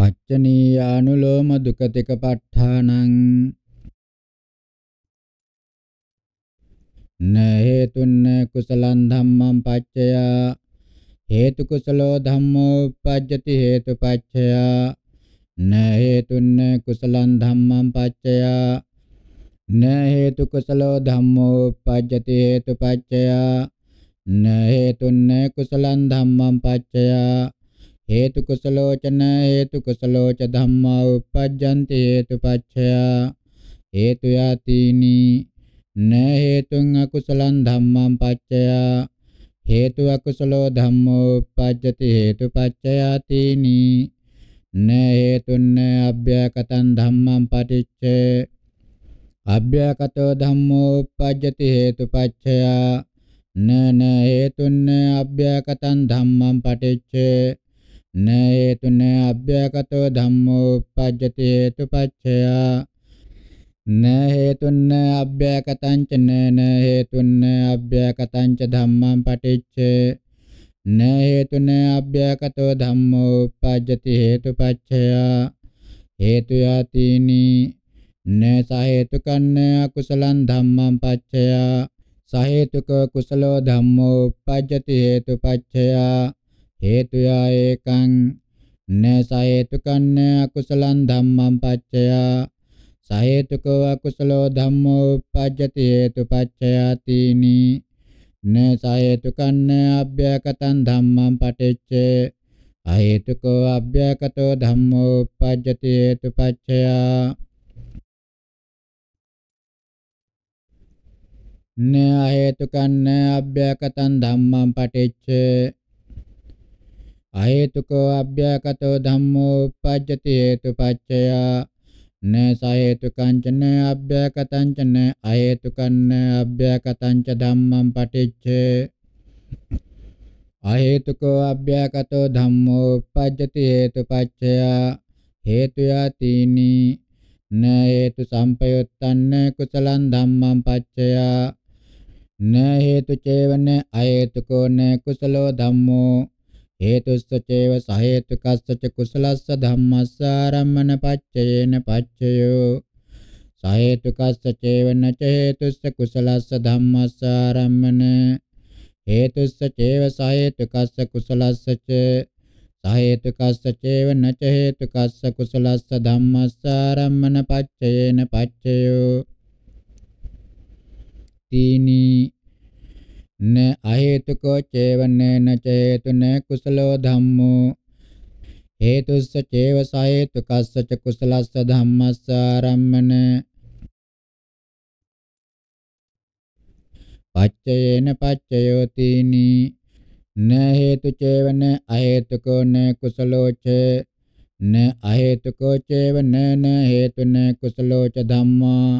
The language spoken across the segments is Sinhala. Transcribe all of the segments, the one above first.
පච්චනීයානුලෝම දුකතික ප ဋ ාණං නේතුන්න කුසලං ධම්මං පච්චය හේතු කුසලෝ ධම්මෝ උපජ්ජති හේතුපච්චය නේතුන්න කුසලං ධම්මං පච්චය නේතු කුසලෝ ධම්මෝ උපජ්ජති හේතුපච්චය නේතුන්න කුසලං ධම්මං පච්චය හේතු කුසලෝචන හේතු කුසලෝච ධම්මා uppajjanti හේතුපච්චයා හේතු යතිනි න හේතුං අකුසලං ධම්මං පච්චයා හේතු අකුසලෝ ධම්මෝ uppajjati හේතුපච්චයාතිනි න හේතුන්න අභ්‍යකතං ධම්මං පටිච්චේ අභ්‍යකතෝ ධම්මෝ uppajjati හේතුපච්චයා නන හේතුන්න අභ්‍යකතං ධම්මං පටිච්චේ න හේතුන අභ්‍යගතෝ ධම්මෝ uppajjati hetupaccaya න හේතුන අභ්‍යගතං ච න හේතුන අභ්‍යගතං ච ධම්මං පටිච්ච න හේතුන අභ්‍යගතෝ ධම්මෝ uppajjati hetupaccaya හේතු යතිනි න සහේතුකන්න අකුසලං ධම්මං පච්චයා සහේතුක කුසලෝ ධම්මෝ uppajjati hetupaccaya හේතුයා ඒකං නසයේතුකන්න අකුසලං ධම්මං පච්චයා සහේතුකෝ අකුසලෝ ධම්මෝ උප්පජ්ජති හේතුපච්චයාතිනි නසයේතුකන්න අභ්‍යකතං ධම්මං පටිච්චේ අහේතුකෝ අභ්‍යකතෝ ධම්මෝ උප්පජ්ජති හේතුපච්චයා න හේතුකන්න අභ්‍යකතං ධම්මං පටිච්චේ අහේතුකෝ අභ්‍යකතෝ ධම්මෝ uppajjati hetupaccaya න සහේතුකං ච න අභ්‍යකතං ච න අහේතුකං න අභ්‍යකතං ච ධම්මං පටිච්ච අහේතුකෝ අභ්‍යකතෝ ධම්මෝ uppajjati hetupaccaya හේතු යතිනි න හේතු සම්පයුත්තන්න කුසලං ධම්මං පච්චයා න හේතු චේවන අහේතුකෝ න කුසලෝ ධම්මෝ හේතුස්ස චේව සහේතුකස්ස ච කුසලස්ස ධම්මස්ස ආරම්මන පච්චයේන පච්චයෝ සහේතුකස්ස චේවන ච හේතුස්ස කුසලස්ස ධම්මස්ස ආරම්මන හේතුස්ස චේව සහේතුකස්ස කුසලස්ස ච සහේතුකස්ස චේවන ච හේතුකස්ස කුසලස්ස ධම්මස්ස ආරම්මන පච්චයේන පච්චයෝ තීනී න අහේතුකෝ චේවන්නේන චේතුන කුසලෝ ධම්මෝ හේතුස්ස චේව සහේතුකස්ස ච කුසලස්ස ධම්මස්ස ආරම්මන පච්චයේන පච්චයෝතිනි න හේතු චේවන අහේතුකෝ න කුසලෝ ච න අහේතුකෝ චේවන න හේතුන කුසලෝ ච ධම්මා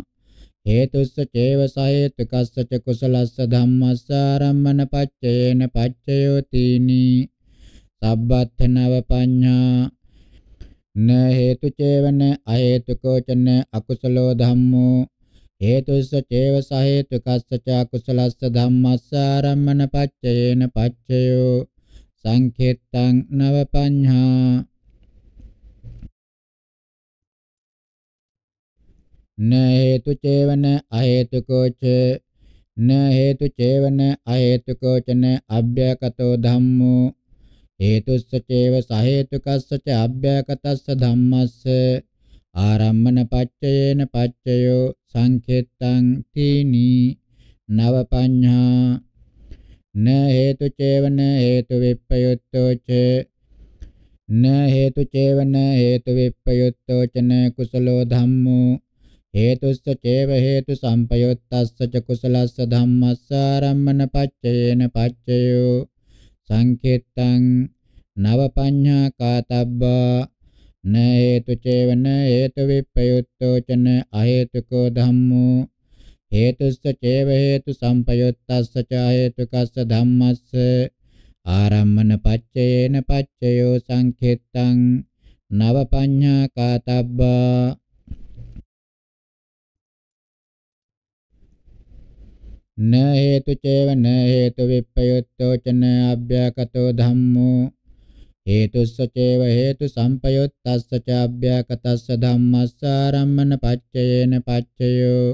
හේතුස්ස චේව සහේතුකස්ස ච කුසලස්ස ධම්මස්ස ආරම්මන පච්චේන පච්චයෝතිනි සබ්බත් නව පඤ්ඤා න හේතු චේවන අහේතුකෝ චන අකුසලෝ ධම්මෝ හේතුස්ස චේව සහේතුකස්ස ච කුසලස්ස ධම්මස්ස ආරම්මන පච්චේන පච්චයෝ සංඛේත්තං නව පඤ්ඤා न हेतु चेवन अहेतुको च न हेतु चेवन अहेतुको च न अव्यकतो धम्मो हेतुस्स चेव सहेतुकस्स च अव्यकतस्स धम्मस्स आरम्भन पच्चयेन पच्चयो සංඛෙත්තං තීනි නව පඤ්ඤා න හේතු චේවන හේතු විප්පයුත්තෝ ච න හේතු චේවන හේතු විප්පයුත්තෝ ච න කුසලෝ ධම්මෝ හේතුස්ස චේව හේතු සම්පයොත්තස්ස ච කුසලස්ස ධම්මස්ස ආරම්මන පච්චයේන පච්චයෝ සංකේතං නව පඤ්ඤා කාතබ්බා න හේතු චේවන හේතු විප්පයුත්තෝ චන අහේතුකෝ ධම්මෝ හේතුස්ස චේව හේතු සම්පයොත්තස්ස ච හේතුකස්ස ධම්මස්ස ආරම්මන පච්චයේන පච්චයෝ සංකේතං නව පඤ්ඤා කාතබ්බා න හේතු චේව න හේතු විප්පයුත්තෝ චන අභ්‍යකතෝ ධම්මෝ හේතුස්ස චේව හේතු සම්පයුත්තස්ස ච අභ්‍යකතස්ස ධම්මස්ස ආරම්මන පච්චයේන පච්චයෝ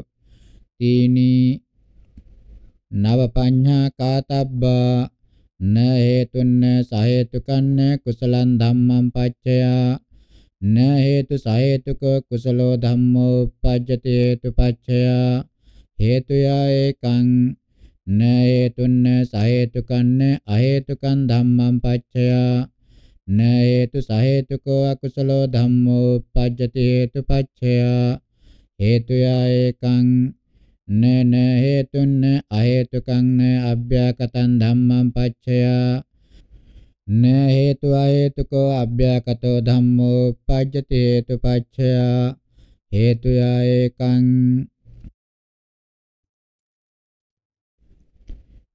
තීනි නව පඤ්ඤා කාතබ්බා න හේතුන්න සහේතුකන්න කුසලං ධම්මං පච්චයා න හේතු සහේතුක කුසලෝ ධම්මෝ උපජ්ජති හේතු පච්චයා හේතුයා ඒකං න හේතුන්න සහේතුකන්න අහේතුකං ධම්මං පච්චයා න හේතු සහේතුකෝ අකුසලෝ ධම්මෝ පජ්ජති හේතුපච්චයා හේතුයා ඒකං න න හේතුන්න අහේතුකං න අභ්‍යාකතං ධම්මං පච්චයා න හේතු අහේතුකෝ අභ්‍යාකතෝ ධම්මෝ පජ්ජති හේතුපච්චයා හේතුයා ඒකං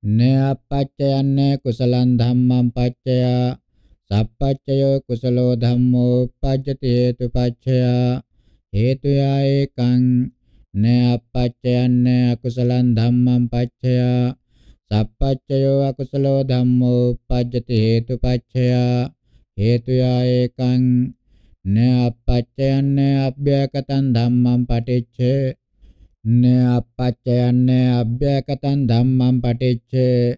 න අපච්චයන්නේ කුසලං ධම්මං පච්චය සප්පච්චයෝ කුසලෝ ධම්මෝ පජ්ජති හේතුපච්චය හේතුයා ඒකං න අපච්චයන්නේ අකුසලං ධම්මං පච්චය සප්පච්චයෝ අකුසලෝ ධම්මෝ පජ්ජති හේතුපච්චය හේතුයා ඒකං න අපච්චයන්නේ අභ්‍යකතං ධම්මං පටිච්චේ න අපච්චයන්නේ අභ්‍යකතං ධම්මං පටිච්චේ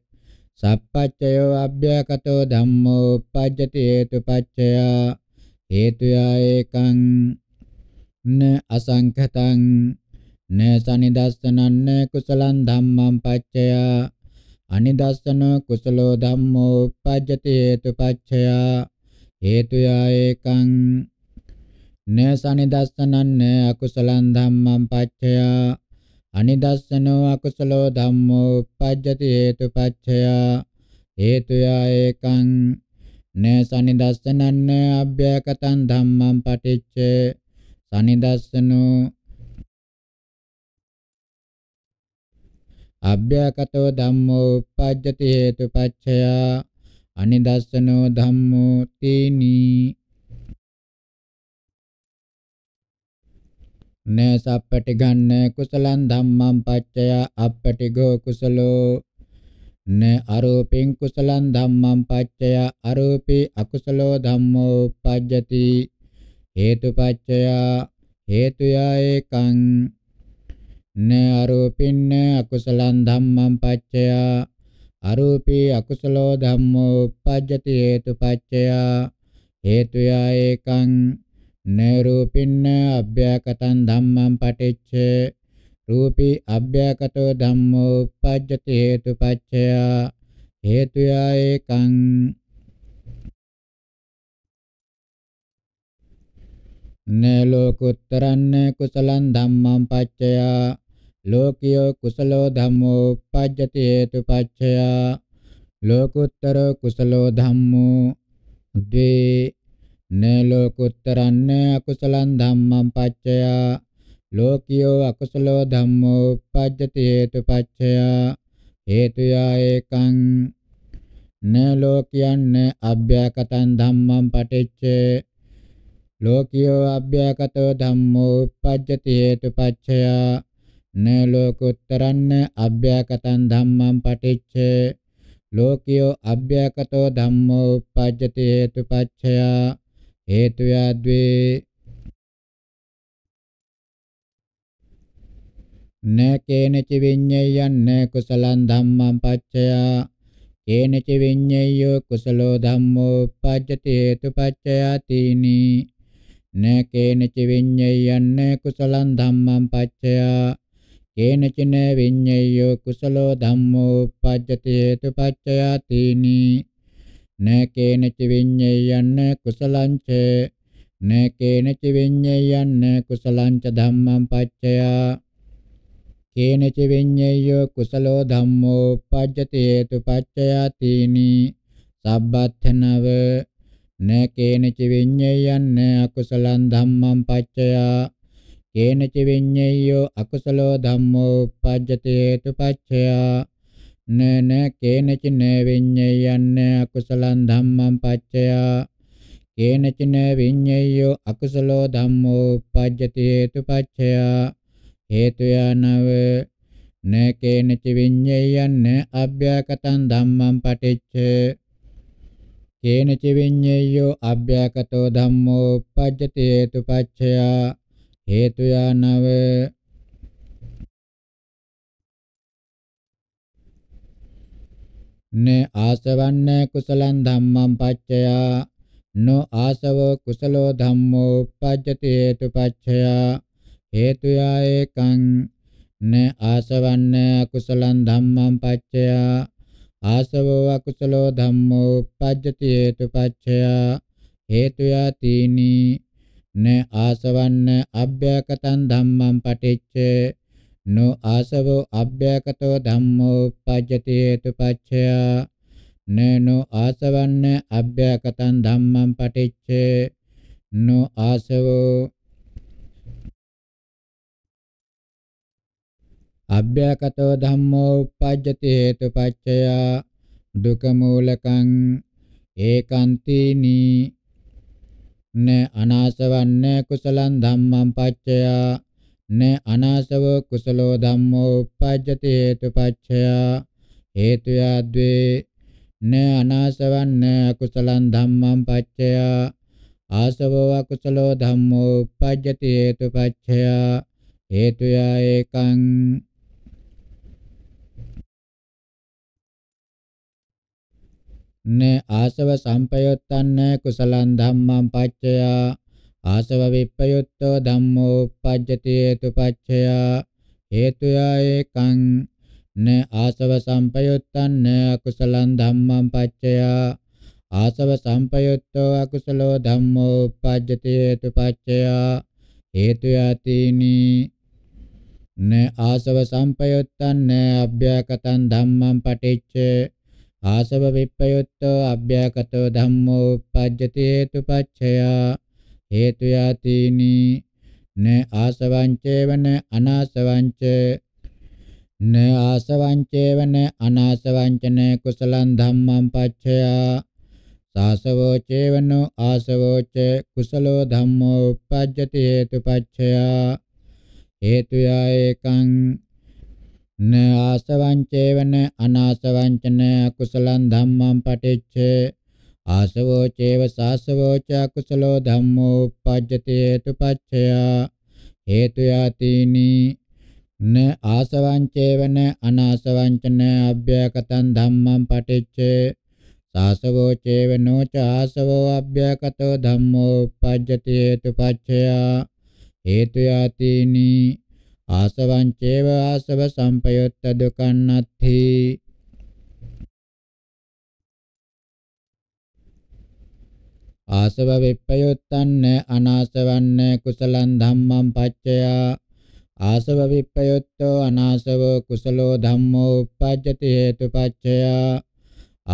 සප්පච්චයෝ අභ්‍යකතෝ ධම්මෝ uppajjati හේතුපච්චය හේතුය ඒකං න අසංඛතං න සනිදස්සනං න කුසලං ධම්මං පච්චය අනිදස්සන කුසලෝ ධම්මෝ uppajjati හේතුපච්චය හේතුය ඒකං න සනිදස්සනන්න අකුසලං ධම්මං පච්චය අනිදස්සනෝ අකුසලෝ ධම්මෝ uppajjati හේතුපච්චය හේතුය ඒකං න සනිදස්සනන්න අභ්‍යකතං ධම්මං පටිච්ච සනිදස්සනෝ අභ්‍යකතෝ ධම්මෝ uppajjati හේතුපච්චය අනිදස්සනෝ ධම්මෝ තීනී න සප්පටිගන්න කුසලං ධම්මං පච්චය අප්පටිගෝ කුසලෝ න අරූපින් කුසලං ධම්මං පච්චය අරූපී අකුසලෝ ධම්මෝ උප්පජ්ජති හේතුපච්චය හේතුය ඒකං න අරූපින්න අකුසලං ධම්මං පච්චය අරූපී අකුසලෝ ධම්මෝ උප්පජ්ජති හේතුපච්චය හේතුය ඒකං නරූපින්න අභ්‍යකතං ධම්මං පටිච්ච රූපී අභ්‍යකතෝ ධම්මෝ uppajjati හේතුපච්චය හේතුයා ඒකං නලෝකුත්තරන්න කුසලං ධම්මං පච්චය ලෝකියෝ කුසලෝ ධම්මෝ uppajjati හේතුපච්චය ලෝකුත්තර කුසලෝ ධම්මෝ ද්වේ න ලෝකුත්තරන්න අකුසලං ධම්මං පච්චයා ලෝකියෝ අකුසලෝ ධම්මෝ උපජ්ජති හේතුපච්චයා හේතුයා ඒකං න ලෝකියන්න අභ්‍යකතං ධම්මං පටිච්ච ලෝකියෝ අභ්‍යකතෝ ධම්මෝ උපජ්ජති හේතුපච්චයා න ලෝකුත්තරන්න අභ්‍යකතං ධම්මං පටිච්ච ලෝකියෝ අභ්‍යකතෝ ධම්මෝ උපජ්ජති හේතුපච්චයා හේතු යද්වේ නකේනච විඤ්ඤයයන් කුසලං ධම්මං පච්චයා කේනච විඤ්ඤයෝ කුසලෝ ධම්මෝ පජ්ජති හේතුපච්චයාතිනි නකේනච විඤ්ඤයයන් කුසලං ධම්මං පච්චයා කේනච න විඤ්ඤයෝ කුසලෝ ධම්මෝ පජ්ජති හේතුපච්චයාතිනි න කේනච විඤ්ඤයයන් කුසලංච න කේනච විඤ්ඤයයන් කුසලංච ධම්මං පච්චයා කේනච විඤ්ඤයෝ කුසලෝ ධම්මෝ පජ්ජති හේතු පච්චයා තීනි සබ්බත්ථනව න කේනච විඤ්ඤයයන් අකුසලං ධම්මං පච්චයා කේනච විඤ්ඤයෝ අකුසලෝ ධම්මෝ උපජ්ජති හේතුපච්චයා නන කේනචින විඤ්ඤයන්න අකුසලං ධම්මං පච්චයා කේනචින විඤ්ඤයෝ අකුසලෝ ධම්මෝ උපජ්ජති හේතුපච්චයා හේතුයනව න කේනච විඤ්ඤයන්න අභ්‍යකතං ධම්මං පටිච්ච කේනච විඤ්ඤයෝ අභ්‍යකතෝ ධම්මෝ උපජ්ජති හේතුපච්චයා හේතුයනව න ආසවන්න කුසලං ධම්මං පච්චයා න ආසවෝ කුසලෝ ධම්මෝ උපජ්ජති හේතුපච්චයා හේතුයා ඒකං න ආසවන්න කුසලං ධම්මං පච්චයා ආසවෝ අකුසලෝ ධම්මෝ උපජ්ජති හේතුපච්චයා හේතුයා තීනි න ආසවන්න අභ්‍යකතං ධම්මං පටිච්චේ नो आसवो अभ्यकतो धम्मो उपपद्यते हेतुपච්චය ननु आसवन्न अभ्यकतं धम्मं पठिච්ච नो आसवो अभ्यकतो धम्मो उपपद्यते हेतुपච්චය දුකමූලකං ඒකාන්තිනි න අනාසවන්න කුසලං ධම්මං පච්චයා න අනාසව කුසලෝ ධම්මෝ උපජ්ජති හේතුපච්චය හේතුය ද්වේ න අනාසවන්න අකුසලං ධම්මං පච්චය ආසවෝ අකුසලෝ ධම්මෝ උපජ්ජති හේතුපච්චය හේතුය ඒකං න ආසව සම්පයොත්තන්න කුසලං ධම්මං පච්චය ආසව විප්පයුත්තෝ ධම්මෝ uppajjati hetupaccaya hetuya ekam න ආසව සම්පයුත්තං න අකුසලං ධම්මං පච්චයා ආසව සම්පයුත්තෝ අකුසලෝ ධම්මෝ uppajjati hetupaccaya හේතු යතිනි න ආසව සම්පයුත්තං න අභ්‍යකතං ධම්මං පටිච්ච ආසව විප්පයුත්තෝ අභ්‍යකතෝ ධම්මෝ uppajjati hetupaccaya හේතු යාතිනි න ආසවංචේවන අනාසවංච න ආසවංචේවන අනාසවංචන කුසලං ධම්මං පච්චයා සාසවෝ චේවනෝ ආසවෝච කුසලෝ ධම්මෝ uppajjati හේතුපච්චයා හේතු යායකං න ආසවංචේවන අනාසවංචන කුසලං ධම්මං පටිච්චේ ආසවෝ චේව සාසවෝ ච කුසලෝ ධම්මෝ uppajjati hetupaccaya හේතු යතිනි න ආසවං චේවන අනාසවං චන අභ්‍යකතං ධම්මං පටිච්ච සාසවෝ චේවනෝ ච ආසවෝ අභ්‍යකතෝ ධම්මෝ uppajjati hetupaccaya හේතු යතිනි ආසවං චේව ආසව සම්පයොත්ත දුකන්නත්ථී ආසව විප්පයොත්තන්න අනාසවන්න කුසලං ධම්මං පච්චයා ආසව විප්පයොත්තෝ අනාසවෝ කුසලෝ ධම්මෝ උප්පජ්ජති හේතුපච්චයා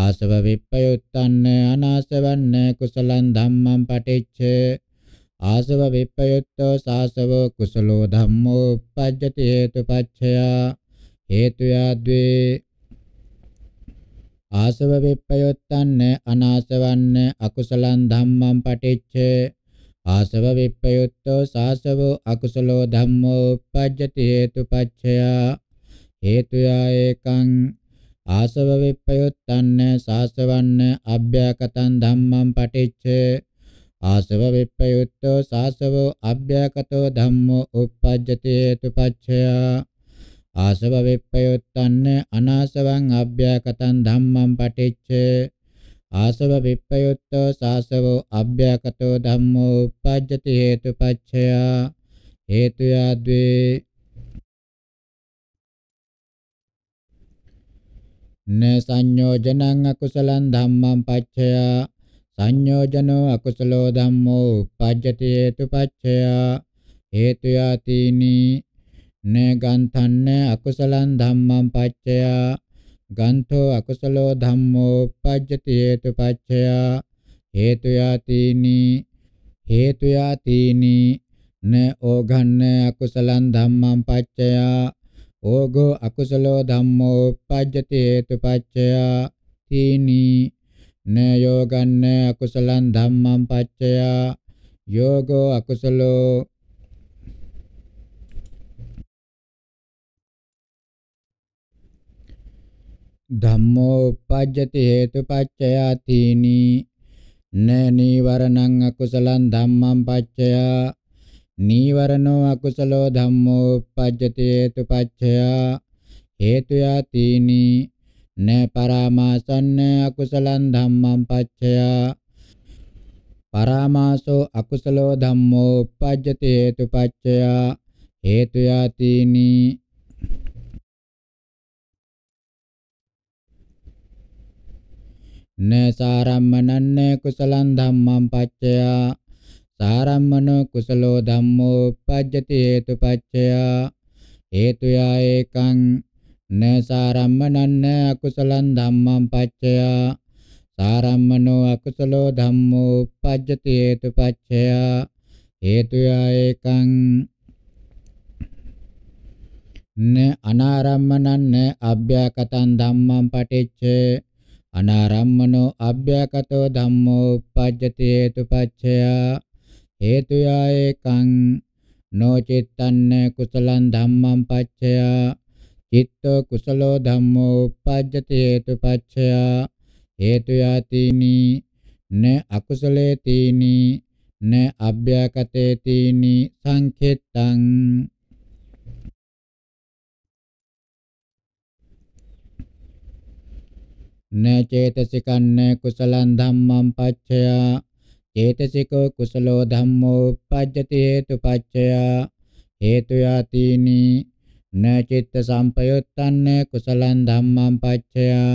ආසව විප්පයොත්තන්න අනාසවන්න කුසලං ධම්මං පටිච්ච ආසව විප්පයොත්තෝ සාසවෝ කුසලෝ ධම්මෝ උප්පජ්ජති හේතුපච්චයා හේතුයද්වේ ආසව විප්පයොත්තන්න අනාසවන්න අකුසලං ධම්මං පටිච්ච ආසව විප්පයොත්තෝ සාසවෝ අකුසලෝ ධම්මෝ uppajjati හේතුපච්චය හේතුයා ඒකං ආසව විප්පයොත්තන්න සාසවන්න අභ්‍යකතං ධම්මං පටිච්ච ආසව විප්පයුත්තෝ සාසවෝ අභ්‍යකතෝ ධම්මෝ uppajjati හේතුපච්චයා ආසව විප්පයොත්තන්න අනාසවං අභ්‍යකතං ධම්මං පටිච්ච ආසව විප්පයොත්තෝ සාසවෝ අභ්‍යකතෝ ධම්මෝ උපජ්ජති හේතුපච්චය හේතුයද්වේ න සංයෝජනං අකුසලං ධම්මං පච්චය සංයෝජනෝ අකුසලෝ ධම්මෝ උපජ්ජති හේතුපච්චය හේතුයතිනී න ගන්තන්න අකුසලං ධම්මං පච්චය ගන්තෝ අකුසලෝ ධම්මෝ පජ්ජති හේතු පච්චය හේතු යාතිනි හේතු යාතිනි න ඕඝන්න අකුසලං ධම්මං පච්චය ඕගෝ අකුසලෝ ධම්මෝ පජ්ජති හේතු පච්චය තීනි න යෝගන්න අකුසලං ධම්මං පච්චය යෝගෝ අකුසලෝ ධම්මෝ uppajjati hetupaccaya tini ne nivaranang akusalan dhammam paccaya nivarano akusalo dhammo uppajjati hetupaccaya hetuya tini ne paramasanne akusalan dhammam paccaya paramaso akusalo dhammo uppajjati hetupaccaya hetuya tini න සාරම්මනන්න කුසලං ධම්මං පච්චයා සාරම්මනෝ කුසලෝ ධම්මෝ උපජ්ජති හේතුපච්චයා හේතුයා ඒකං න සාරම්මනන්න අකුසලං ධම්මං පච්චයා සාරම්මනෝ අකුසලෝ ධම්මෝ උපජ්ජති හේතුපච්චයා හේතුයා ඒකං න අනාරම්මනන්න අභ්‍යකතං ධම්මං පටිච්චේ අනාරම්මනෝ අභ්‍යකතෝ ධම්මෝ uppajjati hetupaccaya හේතුයා ඒකං නෝ චිත්තන්න කුසලං ධම්මං පච්චයා චිත්තෝ කුසලෝ ධම්මෝ uppajjati hetupaccaya හේතුයා තීනි න අකුසලේ තීනි න අභ්‍යකතේ තීනි සංඛෙත්තං න චේතසිකං න කුසලං ධම්මං පච්චයා චේතසිකෝ කුසලෝ ධම්මෝ uppajjati හේතුපච්චයා හේතු යතිනි න චිත්ත සම්පයුත්තං න කුසලං ධම්මං පච්චයා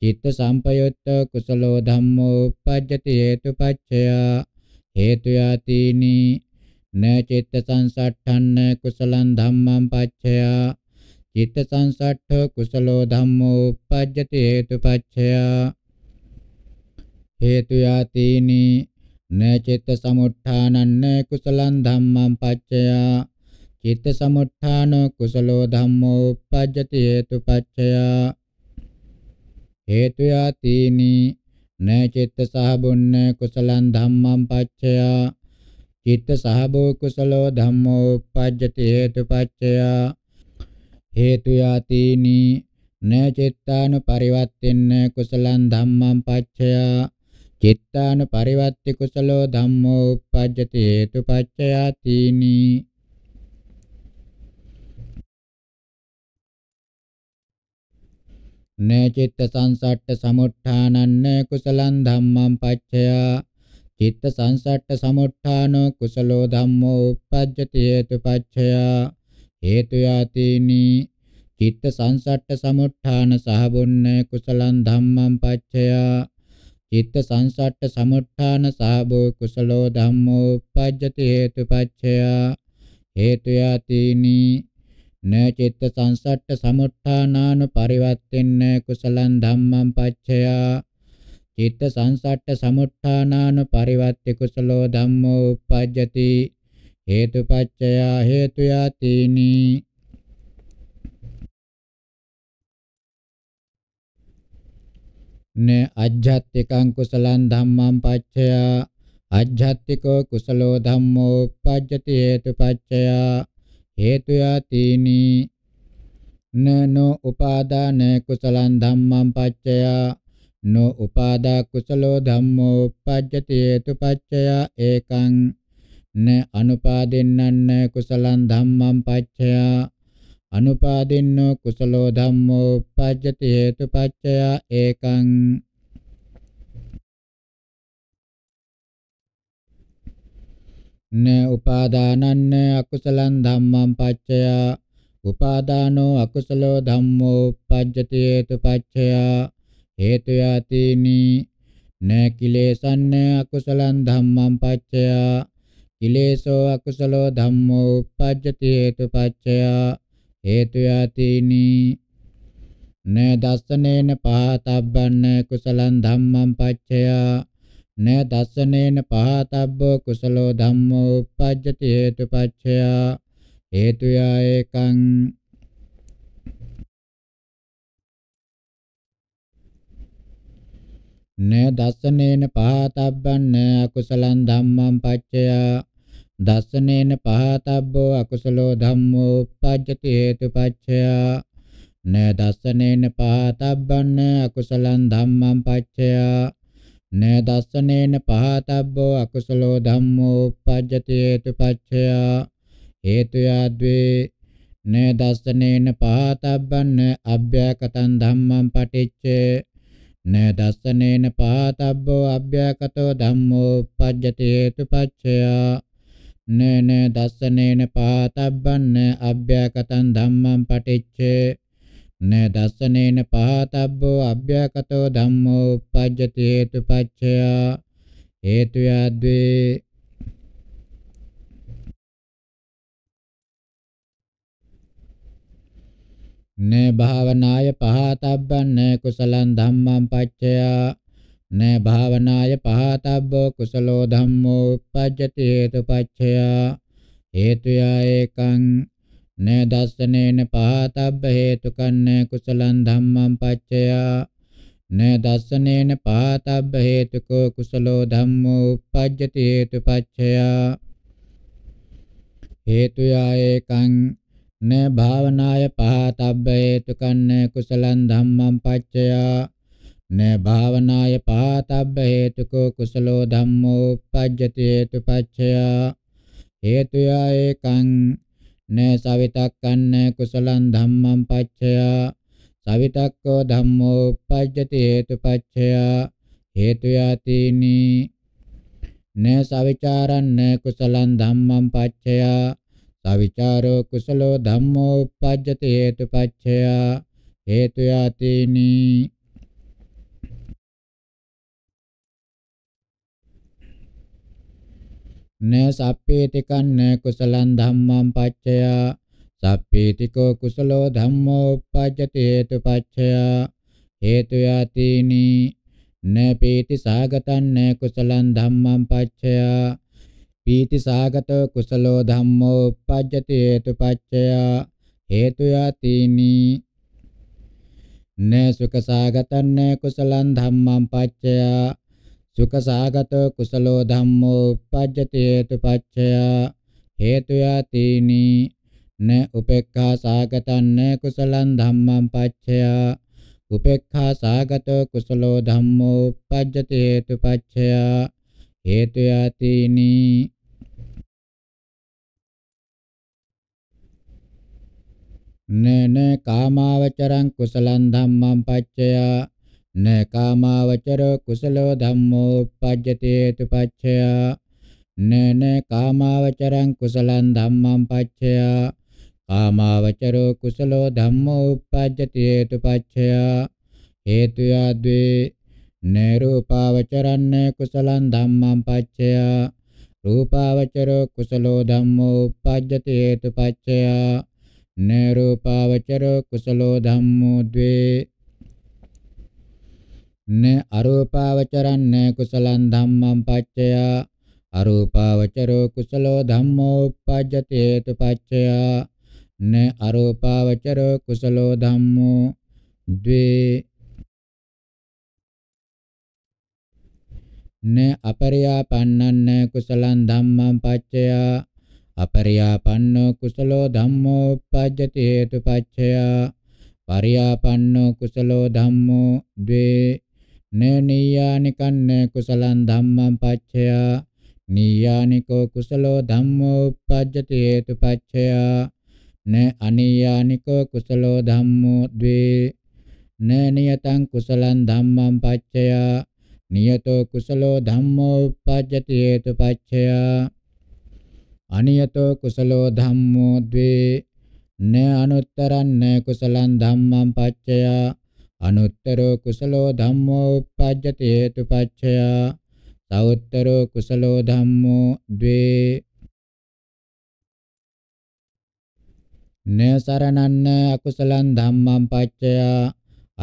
චිත්ත සම්පයුත්ත කුසලෝ ධම්මෝ uppajjati හේතුපච්චයා හේතු යතිනි න චිත්ත සංසට්ඨං න කුසලං ධම්මං පච්චයා චිත්ත සංසට්ඨ කුසලෝ ධම්මෝ uppajjati හේතුපච්චයා හේතු යාතිනි න චිත්ත සමුත්ථානං කුසලං ධම්මං පච්චයා චිත්ත සමුත්ථාන කුසලෝ ධම්මෝ uppajjati හේතුපච්චයා හේතු යාතිනි න චිත්ත සහබුන්න කුසලං ධම්මං පච්චයා චිත්ත සහබෝ කුසලෝ ධම්මෝ uppajjati හේතුපච්චයා හේතු යතිනි න චිත්තානු පරිවත්තෙන්න කුසලං ධම්මං පච්චයා චිත්තානු පරිවත්ති කුසලෝ ධම්මෝ uppajjati හේතු පච්චයා තීනි නේචිත්ත සංසට්ඨ සමුට්ඨානන්න කුසලං ධම්මං පච්චයා චිත්ත සංසට්ඨ සමුට්ඨානෝ කුසලෝ ධම්මෝ uppajjati හේතු පච්චයා හේතු යාතේනි චිත්ත සංසට්ඨ සමුත්ථාන සහබුන්න කුසලං ධම්මං පච්චයා චිත්ත සංසට්ඨ සමුත්ථාන සහබෝ කුසලෝ ධම්මෝ උපජ්ජති හේතුපච්චයා හේතු යාතේනි න චිත්ත සංසට්ඨ සමුත්ථානානු පරිවත්තෙන්න කුසලං ධම්මං පච්චයා චිත්ත සංසට්ඨ සමුත්ථානානු පරිවත්ති කුසලෝ ධම්මෝ උපජ්ජති හේතුපච්චයා හේතු යතිනි න අජ්ජත්තිකං කුසලං ධම්මං පච්චයා අජ්ජත්තිකෝ කුසලෝ ධම්මෝ උප්පජ්ජති හේතුපච්චයා හේතු යතිනි නනෝ උපාදාන කුසලං ධම්මං පච්චයා නෝ උපාදා කුසලෝ ධම්මෝ උප්පජ්ජති හේතුපච්චයා ඒකං න අනුපාදෙන්නන්න කුසලං ධම්මං පච්චයා අනුපාදින්නෝ කුසලෝ ධම්මෝ පජ්ජති හේතුපච්චය ඒකං න උපාදානන්න අකුසලං ධම්මං පච්චය උපාදානෝ අකුසලෝ ධම්මෝ පජ්ජති හේතුපච්චය හේතු යතිනි න කිලේසන්න අකුසලං ධම්මං පච්චයා කිලේසෝ අකුසලෝ ධම්මෝ uppajjati හේතුපච්චයා හේතු යතිනි න දස්සනේන පහතබ්බන්න කුසලං ධම්මං පච්චයා න දස්සනේන පහතබ්බෝ කුසලෝ ධම්මෝ uppajjati හේතුපච්චයා හේතු යා එකං න දසනේන පහතබ්බන්න අකුසලං ධම්මං පච්චය දසනේන පහතබ්බෝ අකුසලෝ ධම්මෝ උප්පජ්ජති හේතුපච්චය න දසනේන පහතබ්බන්න අකුසලං ධම්මං පච්චය න දසනේන පහතබ්බෝ අකුසලෝ ධම්මෝ උප්පජ්ජති හේතුපච්චය හේතුයද්වේ න දසනේන පහතබ්බන්න අභ්‍යකතං ධම්මං පටිච්චේ න දස්සනේන පහතබ්බෝ අභ්‍යකතෝ ධම්මෝ uppajjati hetupaccaya නේන දස්සනේන පහතබ්බන්න අභ්‍යකතං ධම්මං පටිච්චේ න දස්සනේන පහතබ්බෝ අභ්‍යකතෝ ධම්මෝ uppajjati hetupaccaya හේතු යද්වේ න භාවනාය පහතබ්බං න කුසලං ධම්මං පච්චය න භාවනාය පහතබ්බෝ කුසලෝ ධම්මෝ uppajjati හේතුපච්චය හේතුය ඒකං න දස්සනේන පහතබ්බ හේතුකන්න කුසලං ධම්මං පච්චය න දස්සනේන පහතබ්බ හේතුකෝ කුසලෝ ධම්මෝ uppajjati හේතුපච්චය හේතුය ඒකං න භාවනාය පහතබ්බේතු කන්න කුසලං ධම්මං පච්චයා න භාවනාය පහතබ්බ හේතුකෝ කුසලෝ ධම්මෝ uppajjati හේතු පච්චයා හේතුය ඒකං න සවිතක්කන්න කුසලං ධම්මං පච්චයා සවිතක්කෝ ධම්මෝ uppajjati හේතු පච්චයා හේතුයතිනි න සවිචාරන්න කුසලං ධම්මං පච්චයා තවිචාරෝ කුසලෝ ධම්මෝ uppajjati හේතුපච්චය හේතු යතිනි න සප්පේතිකන්න කුසලං ධම්මං පච්චය සප්පේතිකෝ කුසලෝ ධම්මෝ uppajjati හේතුපච්චය හේතු යතිනි න පීති සාගතන්න කුසලං ධම්මං පච්චය පීති සාගතෝ කුසලෝ ධම්මෝ uppajjati හේතුපච්චය හේතු යතිනි නේ සුඛ සාගතං නේ කුසලං ධම්මං පච්චය සුඛ සාගතෝ කුසලෝ ධම්මෝ uppajjati හේතුපච්චය හේතු යතිනි න උපේක්ඛා සාගතං න කුසලං ධම්මං පච්චය උපේක්ඛා සාගතෝ කුසලෝ ධම්මෝ uppajjati හේතුපච්චය හේතු යතිනි නන කාමාවචරං කුසලං ධම්මං පච්චයා න කාමාවචර කුසලෝ ධම්මෝ uppajjati hetupaccaya නන කාමාවචරං කුසලං ධම්මං පච්චයා කාමාවචරෝ කුසලෝ ධම්මෝ uppajjati hetupaccaya හේතු යද්වේ න රූපාවචරං කුසලං ධම්මං පච්චයා රූපාවචරෝ කුසලෝ ධම්මෝ uppajjati hetupaccaya न රූපාවචරෝ කුසලෝ ධම්මෝ द्वे න අරූපාවචරං න කුසලං ධම්මං පච්චයා අරූපාවචරෝ කුසලෝ ධම්මෝ uppajjati hetu පච්චයා න අරූපාවචරෝ කුසලෝ ධම්මෝ द्वे න අපරියාපන්නං කුසලං ධම්මං පච්චයා අපරියාපන්නෝ කුසලෝ ධම්මෝ uppajjati hetupaccaya පරියාපන්නෝ කුසලෝ ධම්මෝ ද්වේ නනීයානි කන්න කුසලං ධම්මං පච්චයා නීයානිකෝ කුසලෝ ධම්මෝ uppajjati hetupaccaya න අනීයානිකෝ කුසලෝ ධම්මෝ ද්වේ න නියතං කුසලං ධම්මං පච්චයා නියතෝ කුසලෝ ධම්මෝ uppajjati hetupaccaya අනියතෝ කුසලෝ ධම්මෝ ද්වේ න අනුත්තරං කුසලං ධම්මං පච්චය අනුත්තරෝ කුසලෝ ධම්මෝ uppajjati hetupaccaya සවුත්තරෝ කුසලෝ ධම්මෝ ද්වේ නසරණන්න අකුසලං ධම්මං පච්චය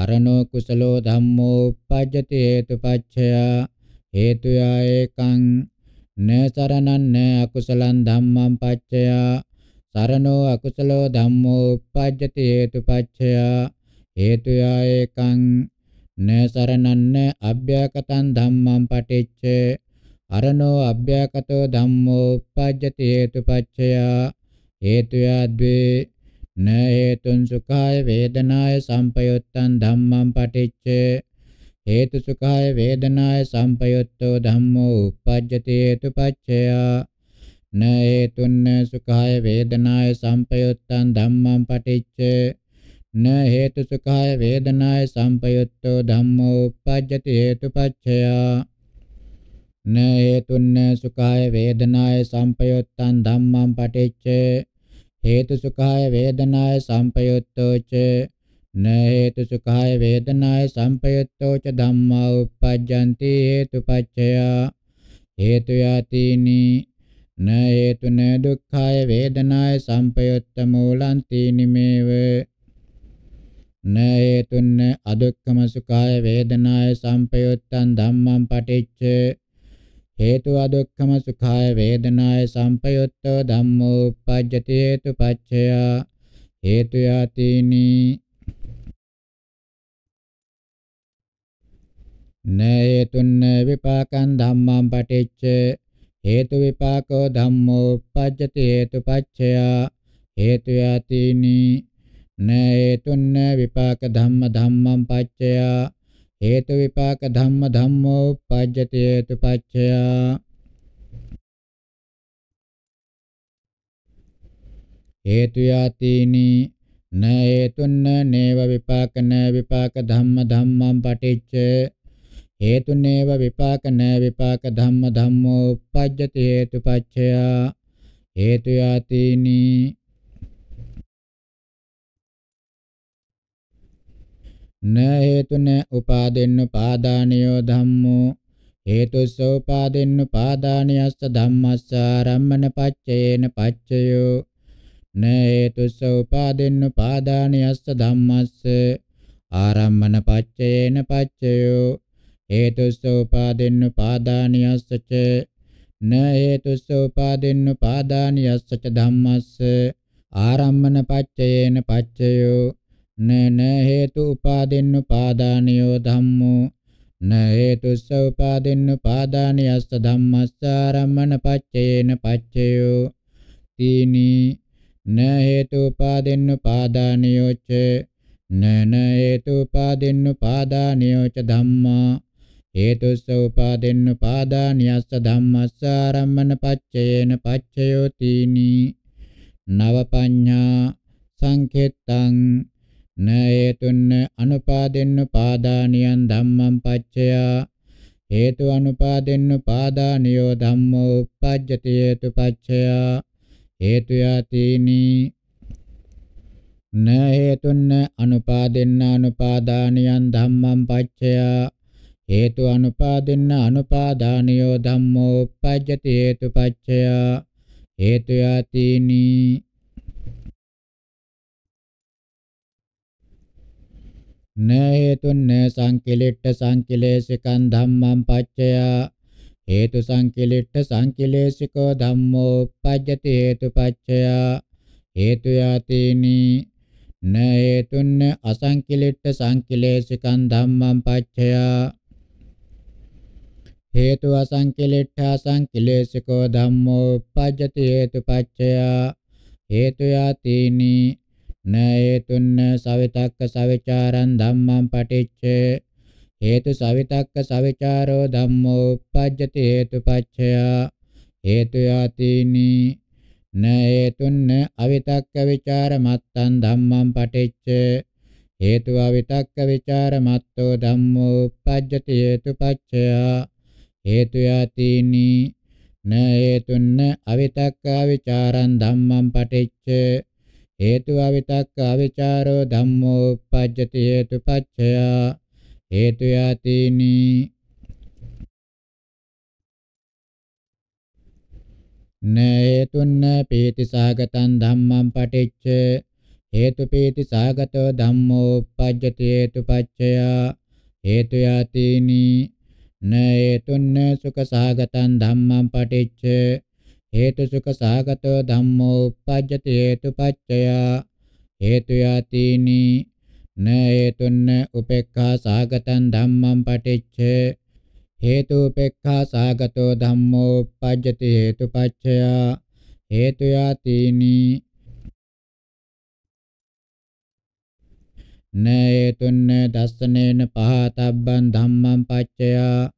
අරණෝ කුසලෝ ධම්මෝ uppajjati hetupaccaya හේතුයා ඒකං න සරණං න අකුසලං ධම්මං පච්චයා සරණෝ අකුසලෝ ධම්මෝ uppajjati හේතුපච්චයා හේතුයා ඒකං න සරණං න අභ්‍යකතං ධම්මං පටිච්ච අරණෝ අභ්‍යකතෝ ධම්මෝ uppajjati හේතුපච්චයා හේතුයා ද්වේ න හේතුන් සුඛාය වේදනාය සම්පයුත්තං ධම්මං පටිච්චේ හේතු සුඛාය වේදනාය සම්පයුත්තෝ ධම්මෝ uppajjati hetupaccaya න හේතුන්න සුඛාය වේදනාය සම්පයුත්තං ධම්මං පටිච්ච න හේතු සුඛාය වේදනාය සම්පයුත්තෝ ධම්මෝ uppajjati hetupaccaya න හේතුන්න සුඛාය වේදනාය සම්පයුත්තං ධම්මං පටිච්ච හේතු සුඛාය වේදනාය සම්පයුත්තෝ ච न हेतु सुखाय वेदनाय संपयुक्तो च धम्मा उपपद्यन्ति हेतुपच्चया हेतु यातीनि न हेतु न दुःखाय वेदनाय संपयुक्तमूलं तीनिमेव न हेतुन् अदुःखम सुखाय वेदनाय संपयुक्तं धम्मं पठिच्छ हेतु अदुःखम सुखाय वेदनाय संपयुक्तो धम्मो उपपद्यति हेतुपच्चया हेतु यातीनि නේතුන් විපාකං ධම්මං පටිච්ච හේතු විපාකෝ ධම්මෝ උපජ්ජති හේතුපච්චය හේතු යතිනි නේතුන් විපාක ධම්ම ධම්මං පච්චය හේතු විපාක ධම්ම ධම්මෝ උපජ්ජති හේතුපච්චය හේතු යතිනි නේතුන් නේව විපාක න විපාක ධම්ම ධම්මං පටිච්ච හේතුනේව විපාක නෑ විපාක ධම්ම ධම්මෝ uppajjati හේතුපච්චය හේතු යතිනි න හේතුන උපාදෙන්න පාදානියෝ ධම්මෝ හේතුස්ස උපාදෙන්න පාදානියස්ස ධම්මස්ස ආරම්මන පච්චයේන පච්චයෝ න හේතුස්ස උපාදෙන්න පාදානියස්ස ධම්මස්ස ආරම්මන පච්චයේන පච්චයෝ හේතුස්සෝපාදෙන්න පාදානියස්සච න හේතුස්සෝපාදෙන්න පාදානියස්සච ධම්මස්ස ආරම්මන පච්චයේන පච්චයෝ න න හේතු උපාදෙන්න පාදානියෝ ධම්මෝ න හේතුස්සෝපාදෙන්න පාදානියස්ස ධම්මස්ස ආරම්මන පච්චයේන පච්චයෝ තීනි න හේතුපාදෙන්න පාදානියෝච නන හේතුපාදෙන්න පාදානියෝච ධම්මා හේතුස්ස උපාදෙන්න පාදානියස්ස ධම්මස්ස ආරම්මන පච්චයේන පච්චයෝ තීනි නවපඤ්ඤා සංකෙත්තං න හේතුන්න අනුපාදෙන්න පාදානියන් ධම්මං පච්චයා හේතු අනුපාදෙන්න පාදානියෝ ධම්මෝ uppajjati හේතු පච්චයා හේතු යතිනි න හේතුන්න අනුපාදෙන්න අනුපාදානියන් ධම්මං පච්චයා හේතු අනුපාදින්න අනුපාදානියෝ ධම්මෝ uppajjati හේතුපච්චය හේතු යතිනි න හේතුන් සංකිලිට්ඨ සංකිලේශිකං ධම්මං පච්චය හේතු සංකිලිට්ඨ සංකිලේශිකෝ ධම්මෝ uppajjati හේතුපච්චය හේතු යතිනි න හේතුන් අසංකිලිට්ඨ සංකිලේශිකං ධම්මං පච්චය හේතු අසංකලෙට්ඨා සංකලේශකෝ ධම්මෝ uppajjati හේතුපච්චය හේතු යතිනි න හේතුන්න සවිතක්ක සවිචාරං ධම්මං පටිච්චේ හේතු සවිතක්ක සවිචාරෝ ධම්මෝ uppajjati හේතුපච්චය හේතු යතිනි න හේතුන්න අවිතක්ක ਵਿਚාර මත්තං ධම්මං පටිච්ච හේතු අවිතක්ක ਵਿਚාර මත්තෝ ධම්මෝ uppajjati හේතුපච්චය හේතු යතිනි න හේතුන්න අවිතක්කා ਵਿਚාරං ධම්මං පටිච්ච හේතු අවිතක්කා ਵਿਚාරෝ ධම්මෝ uppajjati හේතුපච්චය හේතු යතිනි න හේතුන්න පීති සාගතං ධම්මං පටිච්ච හේතු පීති සාගතෝ ධම්මෝ uppajjati හේතුපච්චය හේතු යතිනි න හේතුන්න සුඛ සහගතං ධම්මං පටිච්ච හේතු සුඛ සහගතෝ ධම්මෝ uppajjati හේතුපච්චය හේතු යතිනි න හේතුන්න උපේක්ඛා සහගතං ධම්මං පටිච්ච හේතු උපේක්ඛා සහගතෝ ධම්මෝ uppajjati හේතුපච්චය හේතු යතිනි නේතුන්න දස්සනේන පහතබ්බන් ධම්මං පච්චයා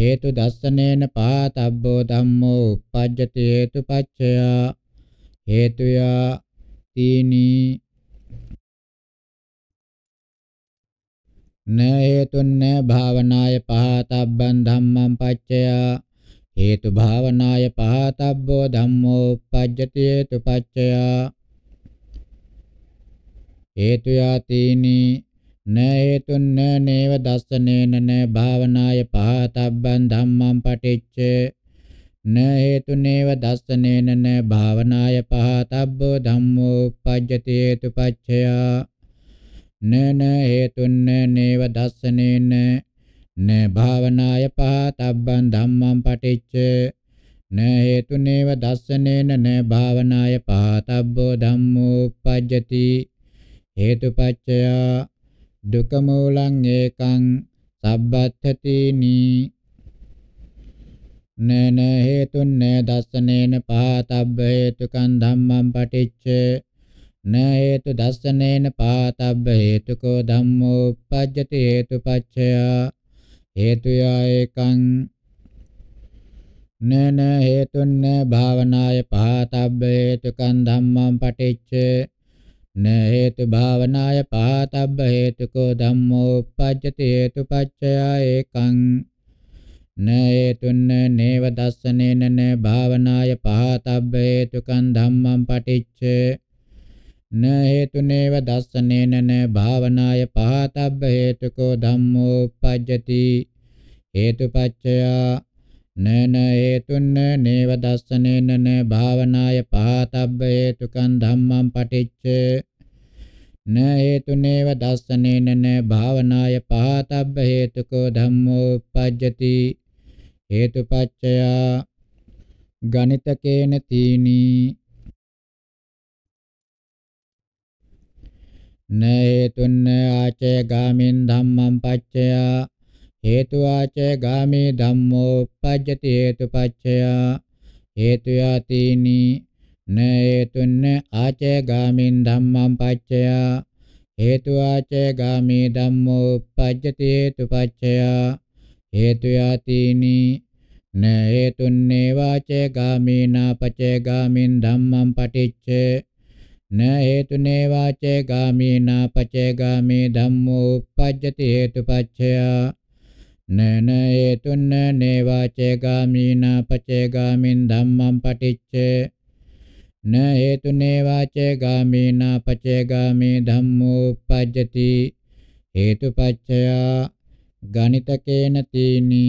හේතු දස්සනේන පහතබ්බෝ ධම්මෝ uppajjati හේතු පච්චයා හේතුයා තීනි නේතුන්න භාවනාය පහතබ්බන් ධම්මං පච්චයා හේතු භාවනාය පහතබ්බෝ ධම්මෝ uppajjati හේතු පච්චයා හේතු යාතීනි න හේතුන් න නේව දස්සනේන න භාවනාය පහතබ්බන් ධම්මං පටිච්ච න හේතු නේව දස්සනේන න භාවනාය පහතබ්බෝ ධම්මෝ uppajjati hetupaccaya න න හේතුන් න නේව දස්සනේන න භාවනාය පහතබ්බන් ධම්මං පටිච්ච න හේතු නේව දස්සනේන න භාවනාය පහතබ්බෝ ධම්මෝ uppajjati හේතුපච්චයා දුක මූලං ඒකං සබ්බත්ථතිනි නන හේතුන් න දස්සනේන පහතබ්බ හේතුකං ධම්මං පටිච්ච න හේතු දස්සනේන පහතබ්බ හේතුකෝ ධම්මෝ uppajjati හේතුපච්චය හේතුයා ඒකං නන හේතුන් න භාවනාය පහතබ්බ හේතුකං ධම්මං පටිච්ච න හේතු භාවනාය පාතබ්බ හේතුකෝ ධම්මෝ uppajjati හේතුපච්චයා ඒකං න හේතුන්න නේව දස්සනේන න භාවනාය පාතබ්බ හේතුකං ධම්මං පටිච්ච න හේතු නේව දස්සනේන න භාවනාය පාතබ්බ හේතුකෝ ධම්මෝ uppajjati හේතුපච්චයා නන හේතුන්න නේව දස්සනේන න භාවනාය පහතබ්බ හේතුකං ධම්මං පටිච්ච න හේතු නේව දස්සනේන න භාවනාය පහතබ්බ හේතුකෝ ධම්මෝ uppajjati හේතුපච්චය ගණිතකේන තීනි න හේතුන්න ආචය ගාමින් ධම්මං පච්චයා හේතු ආච ගාමේ ධම්මෝ uppajjati හේතුපච්චය හේතු යතිනි න හේතුන්න ආච ගාමින් ධම්මං පච්චය හේතු ආච ගාමේ ධම්මෝ uppajjati හේතුපච්චය හේතු යතිනි න හේතුන්නේ වාච ගාමීනා පච ගාමින් ධම්මං පටිච්ච න හේතුනේ වාච ගාමීනා පච ගාමේ ධම්මෝ uppajjati හේතුපච්චය නනේතුන්න නේවාචේ ගාමීනා පචේ ගාමින් ධම්මං පටිච්චේ න හේතු නේවාචේ ගාමීනා පචේ ගාමී ධම්මෝ uppajjati හේතුපච්චය ගණිතකේන තීනි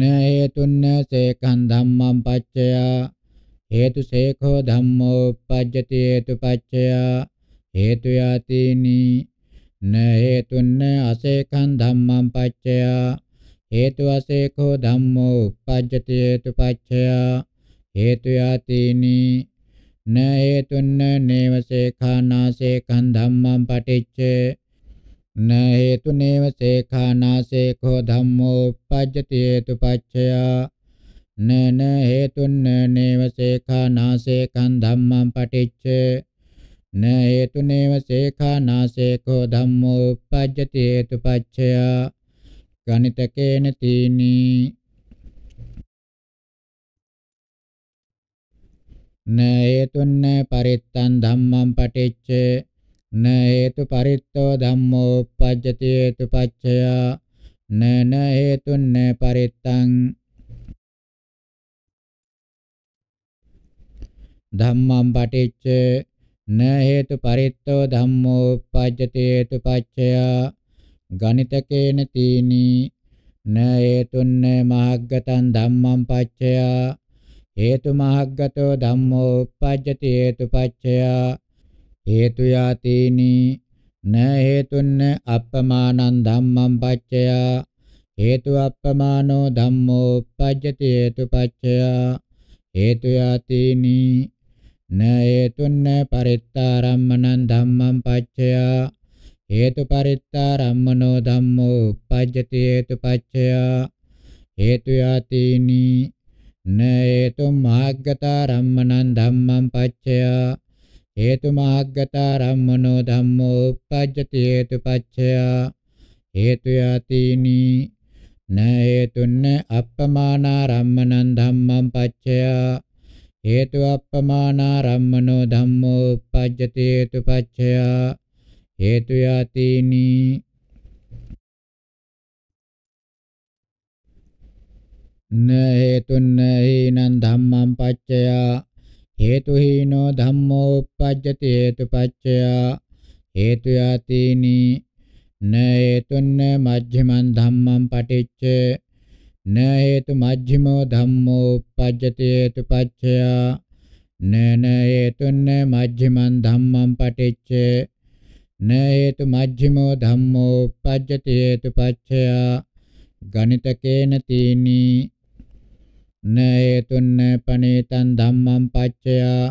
න හේතුන්න සේකං ධම්මං පච්චය හේතු සේකෝ ධම්මෝ uppajjati හේතුපච්චය හේතුයාතීනි න හේතුන්න අසේකං ධම්මං පච්චය හේතු අසේකෝ ධම්මෝ uppajjati හේතුපච්චය හේතුයාතීනි න හේතුන්න නේව සේඛානාසේකං ධම්මං පටිච්ච න හේතු නේව සේඛානාසේකෝ ධම්මෝ uppajjati හේතුපච්චය නන හේතුන්න නේව සේඛානාසේකං ධම්මං පටිච්ච න හේතුනේව සේඛානාසේකෝ ධම්මෝ uppajjati hetupaccaya ගණිතකේන තීනි න හේතුන්න පරිත්තං ධම්මං පටිච්ච න හේතු පරිත්තෝ ධම්මෝ uppajjati hetupaccaya නන හේතුන්න පරිත්තං ධම්මං පටිච්ච න හේතු පරිත්තෝ ධම්මෝ uppajjate හේතු පච්චයා ගණිතකේන තීනි න හේතුන්න මහග්ගතං ධම්මං පච්චයා හේතු මහග්ගතෝ ධම්මෝ uppajjate හේතු පච්චයා හේතු යාතීනි න හේතුන්න අප්පමානං ධම්මං පච්චයා හේතු අප්පමානෝ ධම්මෝ uppajjate හේතු පච්චයා හේතු යාතීනි නේතුන්න පරිත්තාරම්මනං ධම්මං පච්චයා හේතු පරිත්තාරම්මනෝ ධම්මෝ uppajjati හේතු පච්චයා හේතු යාතිනි නේතු මාග්ගතාරම්මනං ධම්මං පච්චයා හේතු මාග්ගතාරම්මනෝ ධම්මෝ uppajjati හේතු පච්චයා හේතු යාතිනි නේතුන්න අප්පමානාරම්මනං ධම්මං පච්චයා හේතු අප්පමානා රම්මනෝ ධම්මෝ uppajjati හේතුපච්චය හේතු යතිනි න හේතුන් හේනං ධම්මං පච්චය හේතු හීනෝ ධම්මෝ uppajjati හේතුපච්චය හේතු යතිනි න හේතුන් මජ්ක්‍ධිමං ධම්මං පටිච්චේ නේතු මජ්ක්‍ධිමෝ ධම්මෝ uppajjateetu paccaya නේනේතුන්න මජ්ක්‍ධිමං ධම්මං පටිච්ච නේතු මජ්ක්‍ධිමෝ ධම්මෝ uppajjateetu paccaya ගණිතකේන තීනි නේතුන්න පනේතං ධම්මං පච්චයා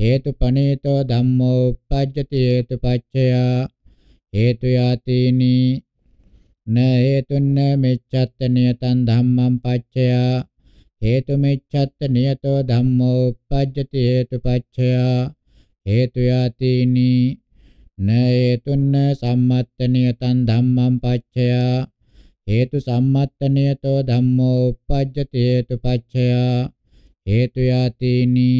හේතු පනේතෝ ධම්මෝ uppajjateetu paccaya හේතු යාතීනි න හේතුන්න මෙච්ඡත්ත නියතං ධම්මං පච්චයා හේතු මෙච්ඡත්ත නියතෝ ධම්මෝ uppajjati හේතුපච්චයා හේතු යතිනි න හේතුන්න සම්මත්ත නියතං ධම්මං පච්චයා හේතු සම්මත්ත නියතෝ ධම්මෝ uppajjati හේතුපච්චයා හේතු යතිනි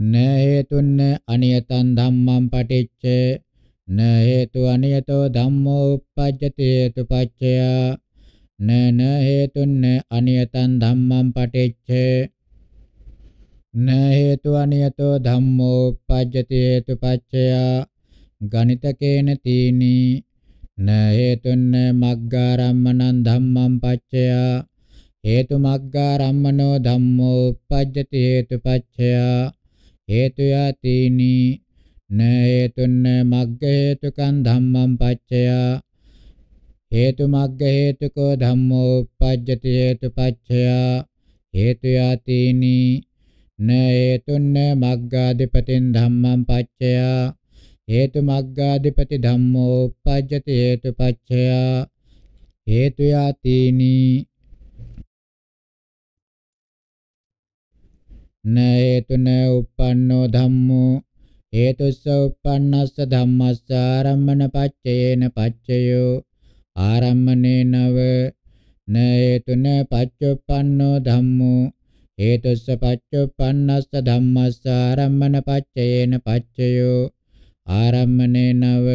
න හේතුන්න අනියතං ධම්මං පටිච්ච න හේතු අනියතෝ ධම්මෝ uppajjati හේතුපච්චය න න හේතුන්න අනියතං ධම්මං පටිච්ච න හේතු අනියතෝ ධම්මෝ uppajjati හේතුපච්චය ගණිතකේන තීනි න හේතුන්න මග්ගාරම්මණං ධම්මං පච්චය හේතු මග්ගාරම්මනෝ ධම්මෝ uppajjati හේතුපච්චය හේතු යතිනි න හේතුන්න මග්ග හේතුකං ධම්මං පච්චයා හේතු මග්ග හේතුකෝ ධම්මෝ uppajjati හේතුපච්චයා හේතු යතිනි න හේතුන්න මග්ගාධිපතින් ධම්මං පච්චයා හේතු මග්ගාධිපති ධම්මෝ uppajjati හේතුපච්චයා හේතු යතිනි න හේතුන uppannō ධම්මෝ හේතුස්ස uppannassa ධම්මස්ස ආරම්මන පච්චයේන පච්චයෝ ආරම්මනේ නව න හේතුන පච්චුප්පන්නෝ ධම්මෝ හේතුස්ස පච්චුප්පන්නස්ස ධම්මස්ස ආරම්මන පච්චයේන පච්චයෝ ආරම්මනේ නව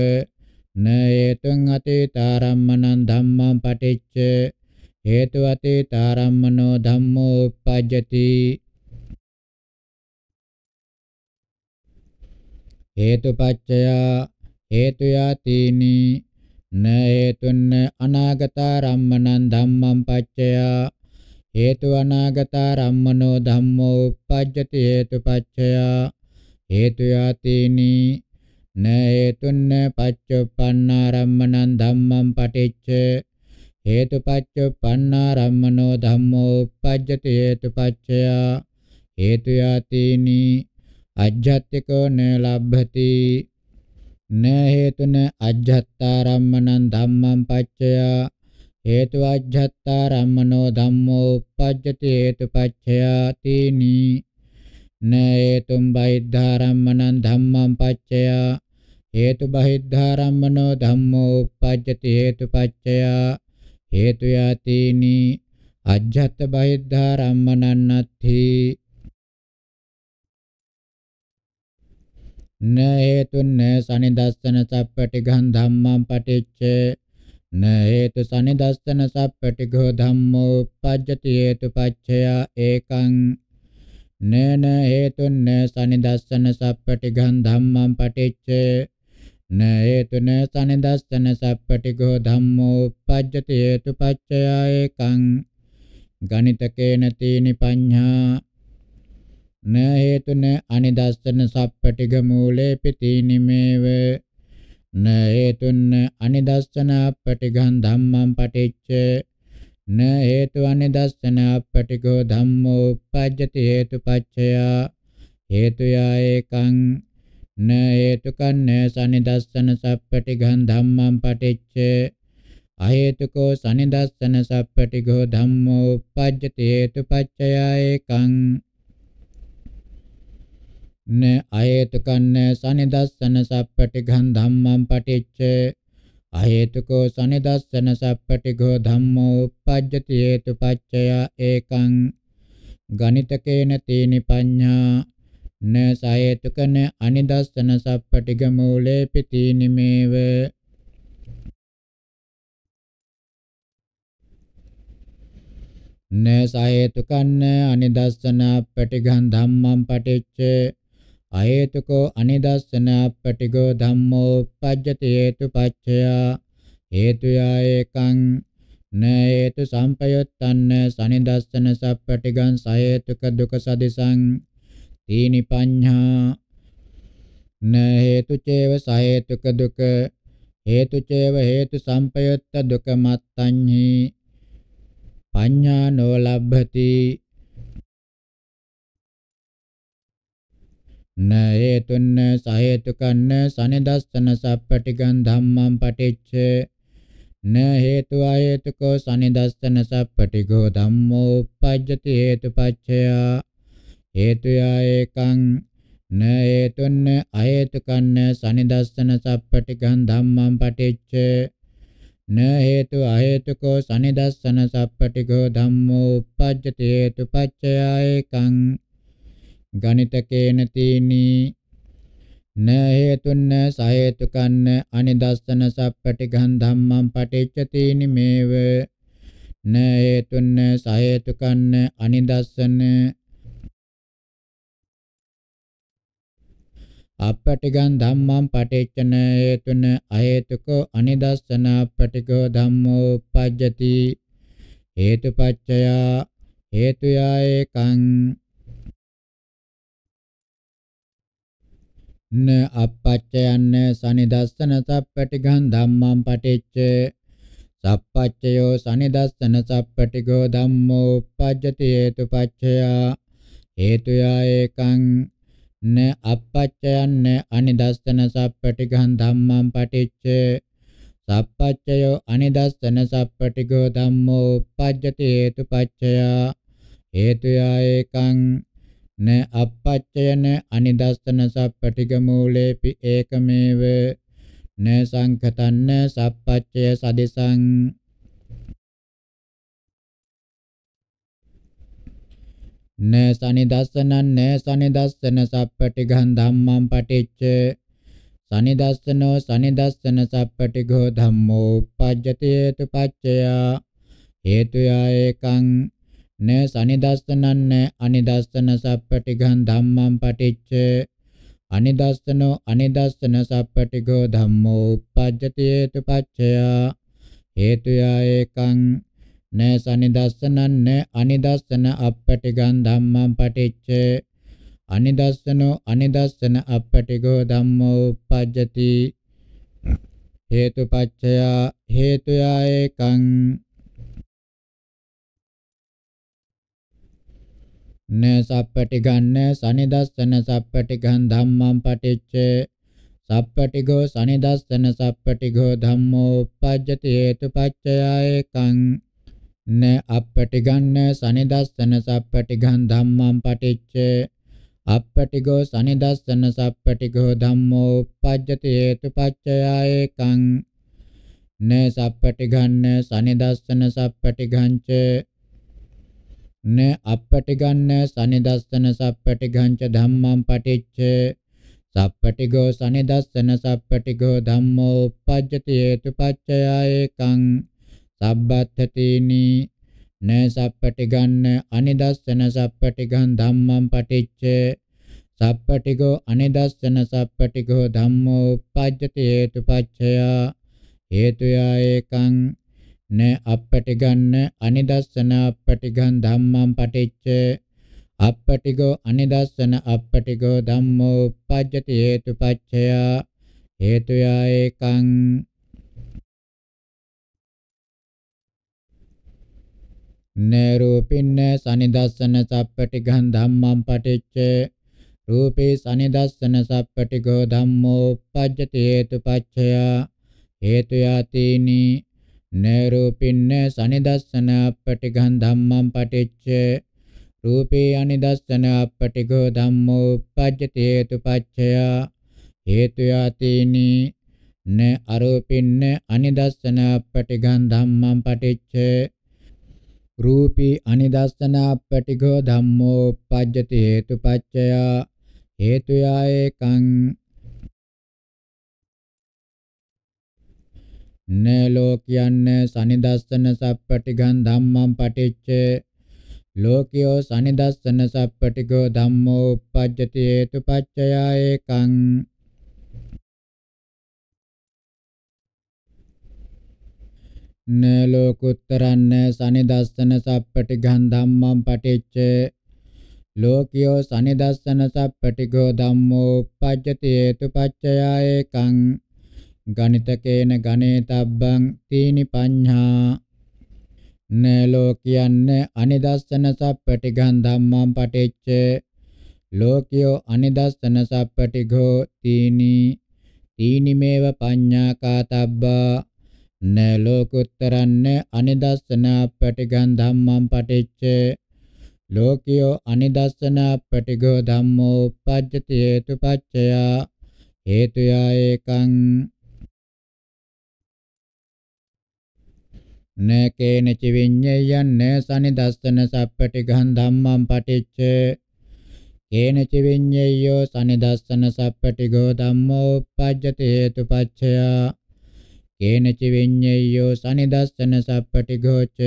න හේතුං අතීතාරම්මනං ධම්මං පටිච්ච හේතු අතීතාරම්මනෝ ධම්මෝ uppajjati හේතුපච්චයා හේතු යතිනි න හේතුන්න අනාගතාරම්මනං ධම්මං පච්චයා හේතු අනාගතාරම්මනෝ ධම්මෝ uppajjati හේතුපච්චයා හේතු යතිනි න හේතුන්න පච්චුප්පන්නාරම්මනං ධම්මං පටිච්ච හේතුපච්චුප්පන්නාරම්මනෝ ධම්මෝ uppajjati හේතුපච්චයා හේතු යතිනි අජ්ජත්තිකෝ න ලබ්භති න හේතුන අජ්ජත්තාරම්මනං ධම්මං පච්චය හේතු අජ්ජත්තාරම්මනෝ ධම්මෝ uppajjati හේතුපච්චයාතිනි න හේතුම් බහිද්ධාරම්මනං ධම්මං පච්චය හේතු බහිද්ධාරම්මනෝ ධම්මෝ uppajjati හේතුපච්චයා හේතු යතිනි අජ්ජත් බහිද්ධාරම්මනන්නත්ථී න හේතුන්න සනිදස්සන සප්පටි ගන් ධම්මං පටිච්ච න හේතු සනිදස්සන සප්පටිඝෝ ධම්මෝ uppajjati හේතු පච්චය ඒකං නේන හේතුන්න සනිදස්සන සප්පටිඝං ධම්මං පටිච්ච න හේතුන සනිදස්සන සප්පටිඝෝ ධම්මෝ uppajjati හේතු පච්චය ඒකං ගණිතකේන තීනි පඤ්ඤා න හේතුන අනිදස්සන සප්පටිග මූලේ පිටිනිමේව න හේතුන අනිදස්සන අපටිගං ධම්මං පටිච්ච න හේතු අනිදස්සන අපටිගෝ ධම්මෝ උපජ්ජති හේතුපච්චය හේතුයා ඒකං න හේතුකන්න සනිදස්සන සප්පටිගං ධම්මං පටිච්ච අහේතුකෝ සනිදස්සන සප්පටිගෝ ධම්මෝ උපජ්ජති හේතුපච්චය ඒකං න අහේතුකන්න සනිදස්සන සප්පටිඝං ධම්මං පටිච්ච අහේතුකෝ සනිදස්සන සප්පටිඝෝ ධම්මෝ uppajjati හේතුපච්චය ඒකං ගණිතකේන තීනි පඤ්ඤා න සහේතුකන අනිදස්සන සප්පටිඝ මූලේපි තීනිමේව න සහේතුකන්න අනිදස්සන පටිඝං ධම්මං පටිච්ච අයේතුකෝ අනිදස්සන පටිගෝ ධම්මෝ පජ්ජති හේතු පච්චය හේතුය ඒකං නේතු සම්පයොත්තන්න සනිදස්සන සප්පටිගං සහේතුක දුක සදිසං තීනි පඤ්ඤා න හේතු චේව සහේතුක දුක හේතු චේව හේතු සම්පයොත්ත දුක මත්තඤ්හි පඤ්ඤා නොලබ්භති න හේතුන්න සහේතුකන්න සනිදස්සන සප්පටිගන් ධම්මං පටිච්ච න හේතු අහේතුකෝ සනිදස්සන සප්පටිගෝ ධම්මෝ uppajjati හේතුපච්චය හේතුය ඒකං න හේතුන්න අහේතුකන්න සනිදස්සන සප්පටිගන් ධම්මං පටිච්ච න හේතු අහේතුකෝ සනිදස්සන සප්පටිගෝ ධම්මෝ uppajjati හේතුපච්චය ඒකං ගණිතකේන තීනි න හේතුන්න සහේතුකන්න අනිදස්සන සප්පටි ගන්ධම්මං පටිච්ච තීනි මේව න හේතුන්න සහේතුකන්න අනිදස්සන අපටිගන් ධම්මං පටිච්චන හේතුන අහේතුකෝ අනිදස්සන අපටිකෝ ධම්මෝ උපජ්ජති හේතුපච්චයා හේතුයා ඒකං න අපච්චයන්න සනිදස්සන සප්පටිගං ධම්මං පටිච්ච සප්පච්චයෝ සනිදස්සන සප්පටිගෝ ධම්මෝ uppajjati hetupaccaya hetuya ekaṃ න අපච්චයන්න අනිදස්සන සප්පටිගං ධම්මං පටිච්ච සප්පච්චයෝ අනිදස්සන සප්පටිගෝ ධම්මෝ uppajjati hetupaccaya hetuya ekaṃ න අපච්චයන අනිදස්සන සප්පටිග මූලේපි ඒකමේව න සංඛතන්න සප්පච්චය සදිසං න සනිදස්සනන් න සනිදස්සන සප්පටිගං ධම්මං පටිච්ච සනිදස්සනෝ සනිදස්සන සප්පටිගෝ ධම්මෝ උපජ්ජති හේතුපච්චය හේතුය ඒකං න සනිදස්සනන්න අනිදස්සන සප්පටිඝං ධම්මං පටිච්ච අනිදස්සනෝ අනිදස්සන සප්පටිඝෝ ධම්මෝ uppajjati hetu paccaya hetuya ekang න සනිදස්සනන්න අනිදස්සන අප්පටිඝං ධම්මං පටිච්ච අනිදස්සනෝ අනිදස්සන අප්පටිඝෝ ධම්මෝ uppajjati හේතුපච්චය හේතුය ඒකං න සප්පටිගන්න සනිදස්සන සප්පටිගන් ධම්මං පටිච්ච සප්පටිගෝ සනිදස්සන සප්පටිගෝ ධම්මෝ uppajjati hetupaccaya ekam න අප්පටිගන්න සනිදස්සන සප්පටිගන් ධම්මං පටිච්ච අප්පටිගෝ සනිදස්සන සප්පටිගෝ ධම්මෝ uppajjati hetupaccaya ekam න සප්පටිගන්න සනිදස්සන සප්පටිගංච න අප්පටිගන්න සනිදස්සන සප්පටිගංච ධම්මං පටිච්ච සප්පටිගෝ සනිදස්සන සප්පටිගෝ ධම්මෝ uppajjati hetupaccaya ekam sabbatathini න සප්පටිගන්න අනිදස්සන සප්පටිගං ධම්මං පටිච්ච සප්පටිගෝ අනිදස්සන සප්පටිගෝ ධම්මෝ uppajjati hetupaccaya හේතුයා ඒකං න අප්පටිගන්න අනිදස්සන අප්පටිගන් ධම්මං පටිච්ච අප්පටිගෝ අනිදස්සන අප්පටිගෝ ධම්මෝ උපජ්ජති හේතුපච්චය හේතුයා ඒකං නරූපින්න සනිදස්සන සප්පටිගන් ධම්මං පටිච්ච රූපේ සනිදස්සන සප්පටිගෝ ධම්මෝ උපජ්ජති හේතුපච්චය හේතුයා තීනී නරූපින්න සනිදස්සන පටිඝං ධම්මං පටිච්ච රූපේ අනිදස්සන පටිඝෝ ධම්මෝ උපජ්ජති හේතුපච්චය හේතු යතිනි න අරූපින්න අනිදස්සන පටිඝං ධම්මං පටිච්ච රූපී අනිදස්සන පටිඝෝ ධම්මෝ උපජ්ජති හේතුපච්චය හේතුයයකං නලෝ කියන්නේ සනිදස්සන සප්පටිගන් ධම්මං පටිච්ච ලෝකියෝ සනිදස්සන සප්පටිගෝ ධම්මෝ uppajjati hetupaccaya ekang නලෝ කුත්තරන්න සනිදස්සන සප්පටිගන් ධම්මං පටිච්ච ලෝකියෝ සනිදස්සන සප්පටිගෝ ධම්මෝ uppajjati hetupaccaya ekang ගණිතකේන ගණේතබ්බං තීනි පඤ්ඤා නලෝ කියන්නේ අනිදස්සන සප්පටිඝං ධම්මං පටිච්ච ලෝකියෝ අනිදස්සන සප්පටිඝෝ තීනි තීනිමේව පඤ්ඤා කාතබ්බා න ලෝකුත්තරන්න අනිදස්සන පටිඝං ධම්මං පටිච්ච ලෝකියෝ අනිදස්සන පටිඝෝ ධම්මෝ උපජ්ජති හේතුපච්චයා හේතුයා ඒකං න කේනච විඤ්ඤයං න සනිදස්සන සප්පටිඝං ධම්මං පටිච්ච කේනච විඤ්ඤයෝ සනිදස්සන සප්පටිඝෝ ධම්මෝ uppajjati hetupaccaya කේනච විඤ්ඤයෝ සනිදස්සන සප්පටිඝෝ ච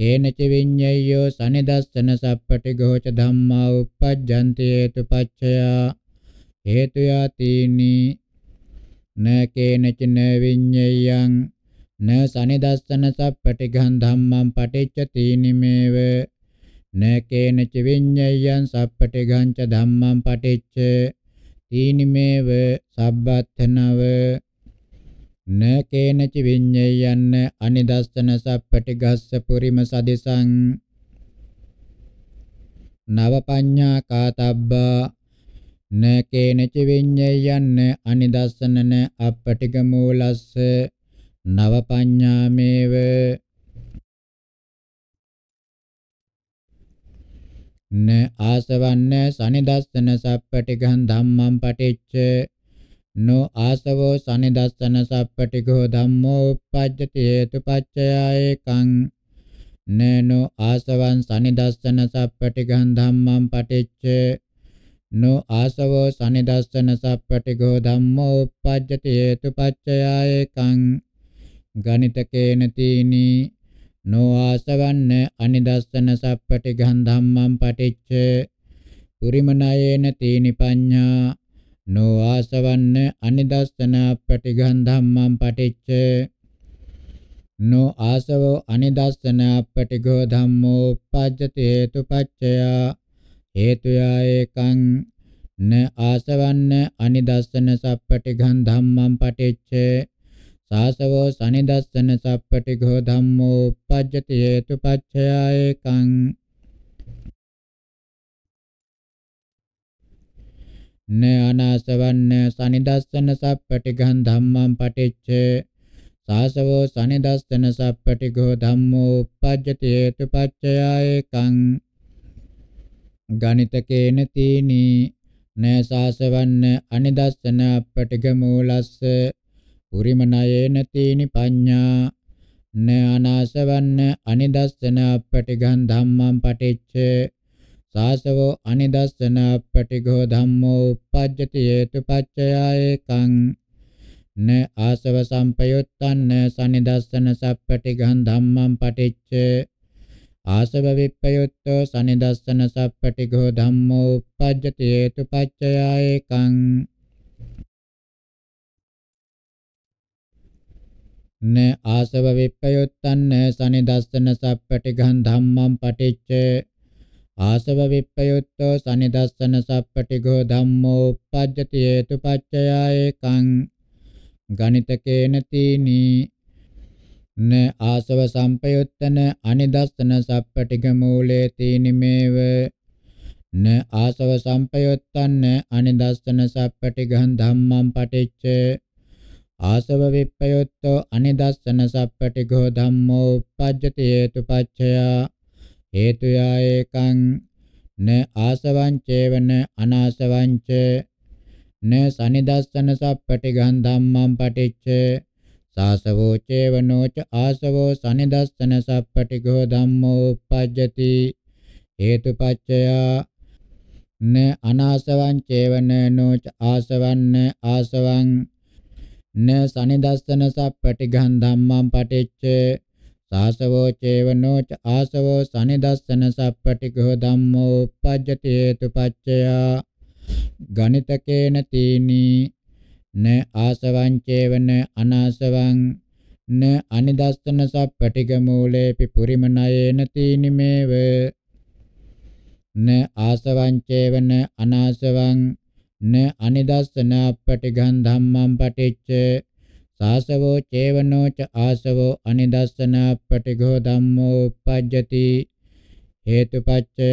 කේනච විඤ්ඤයෝ සනිදස්සන සප්පටිඝෝ ච ධම්මා uppajjanti hetupaccaya හේතු යතිනි න කේනච න විඤ්ඤයං න සනිදස්සන සප්පටිඝං ධම්මං පටිච්චති නිමේව න කේන ච විඤ්ඤයං සප්පටිඝං ච ධම්මං පටිච්ච තීනිමේව සබ්බත්ථනව න කේන ච විඤ්ඤයං අනිදස්සන සප්පටිඝස්ස පුරිම සදිසං නවපඤ්ඤා කාතබ්බා න කේන ච විඤ්ඤයං අනිදස්සනන අප්පටිඝ මූලස්ස නවපඤ්ඤාමේව න ආසවන්න සනිදස්සන සප්පටිඝං ධම්මං පටිච්ච නෝ ආසවෝ සනිදස්සන සප්පටිඝෝ ධම්මෝ uppajjati hetupaccaya ekam නනෝ ආසවං සනිදස්සන සප්පටිඝං ධම්මං පටිච්ච නෝ ආසවෝ සනිදස්සන සප්පටිඝෝ ධම්මෝ uppajjati hetupaccaya ekam ගණිතකේන තීනි නොආසවන්න අනිදස්සන සප්පටි ගන්ධම්මං පටිච්ච පුරිමනයේන තීනි පඤ්ඤා නොආසවන්න අනිදස්සන අපටි ගන්ධම්මං පටිච්ච නොආසවෝ අනිදස්සන අපටි ගෝ ධම්මෝ උපජ්ජති හේතුපච්චය හේතුයා ඒකං න ආසවන්න අනිදස්සන සප්පටි ගන්ධම්මං පටිච්ච සාසවෝ සනිදස්සන සප්පටිඝෝ ධම්මෝ uppajjati hetupaccaya ekam නනාසවන්න සනිදස්සන සප්පටිඝං ධම්මං පටිච්ච සාසවෝ සනිදස්සන සප්පටිඝෝ ධම්මෝ uppajjati hetupaccaya ekam ගණිතකේන තීනි නසාසවන්න අනිදස්සන අපටිඝ මූලස්ස පුරිමනයේන තීනි පඤ්ඤා න අනාසවන්න අනිදස්සන පටිඝං ධම්මං පටිච්ච සාසවෝ අනිදස්සන පටිඝෝ ධම්මෝ uppajjati හේතු පච්චයා ඒකං න ආසව සම්පයුත්තන්න සනිදස්සන සප්පටිඝං ධම්මං පටිච්ච ආසව විප්පයුත්තෝ සනිදස්සන සප්පටිඝෝ ධම්මෝ uppajjati හේතු පච්චයා ඒකං න ආසව විප්පයුත්තන්න සනිදස්සන සප්පටිඝං ධම්මං පටිච්ච ආසව විප්පයුත්තෝ සනිදස්සන සප්පටිඝෝ ධම්මෝ uppajjati හේතුපච්චය ඒකං ගණිතකේන තීනි න ආසව සම්පයුත්තන අනිදස්සන සප්පටිඝ මූලේ තීනිමේව න ආසව සම්පයුත්තන්න අනිදස්සන සප්පටිඝං ධම්මං පටිච්ච ආසව විප්පයොත්තෝ අනිදස්සන සප්පටිඝෝ ධම්මෝ uppajjati හේතුපච්චය හේතුයා ඒකං න ආසවං චේවන අනාසවං ච න සනිදස්සන සප්පටිඝං ධම්මං පටිච්ච සාසවෝ චේවනෝ ච ආසවෝ සනිදස්සන සප්පටිඝෝ ධම්මෝ uppajjati හේතුපච්චය න අනාසවං චේවන නොච ආසවන්න ආසවං න සනිදස්සන සප්පටිඝං ධම්මං පටිච්ච සාසවෝ චේවනෝ ච ආසවෝ සනිදස්සන සප්පටිඝෝ ධම්මෝ uppajjati hetupaccaya ගණිතකේන තීනි න ආසවං චේවන අනාසවං න අනිදස්සන සප්පටිඝ මූලේපි පුරිමනයේන තීනිමේව න ආසවං චේවන අනාසවං න අනිදස්සන පටිඝං ධම්මං පටිච්ච සාසවෝ චේවනෝ ච ආසවෝ අනිදස්සන පටිඝෝ ධම්මෝ uppajjati හේතුපච්චය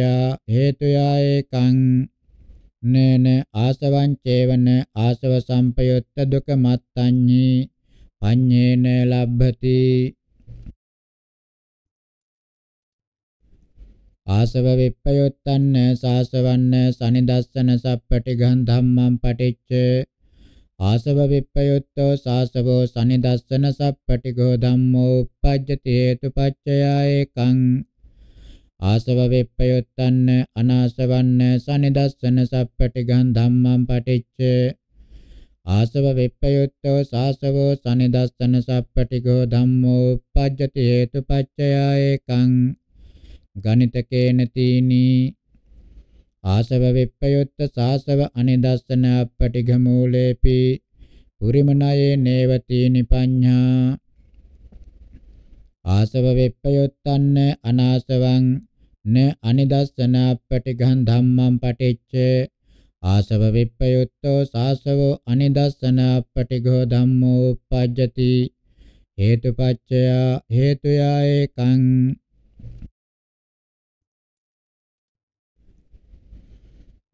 හේතුයා ඒකං නේන ආසවං චේවන ආසව සම්පයුත්ත දුක මත්තඤ්ඤි පඤ්ඤේන ලබ්භති ආසව විප්පයොත්තන්න සාසවන්න සනිදස්සන සප්පටිඝං ධම්මං පටිච්ච ආසව විප්පයොත්තෝ සාසවෝ සනිදස්සන සප්පටිඝෝ ධම්මෝ uppajjati hetupaccaya ekam ආසව විප්පයොත්තන්න අනාසවන්න සනිදස්සන සප්පටිඝං ධම්මං පටිච්ච ආසව විප්පයොත්තෝ සාසවෝ සනිදස්සන සප්පටිඝෝ ධම්මෝ uppajjati hetupaccaya ekam ගණිතකේන තීනී ආසව විප්පයුත්ත සාසව අනිදස්සන පටිඝමූලේපි පුරිමනයේ නේවතීනි පඤ්ඤා ආසව විප්පයුත්තන්න අනාසවං න අනිදස්සන පටිඝං ධම්මං පටිච්ච ආසව විප්පයුත්තෝ සාසවෝ අනිදස්සන පටිඝෝ ධම්මෝ uppajjati හේතුපච්චය හේතුයා ඒකං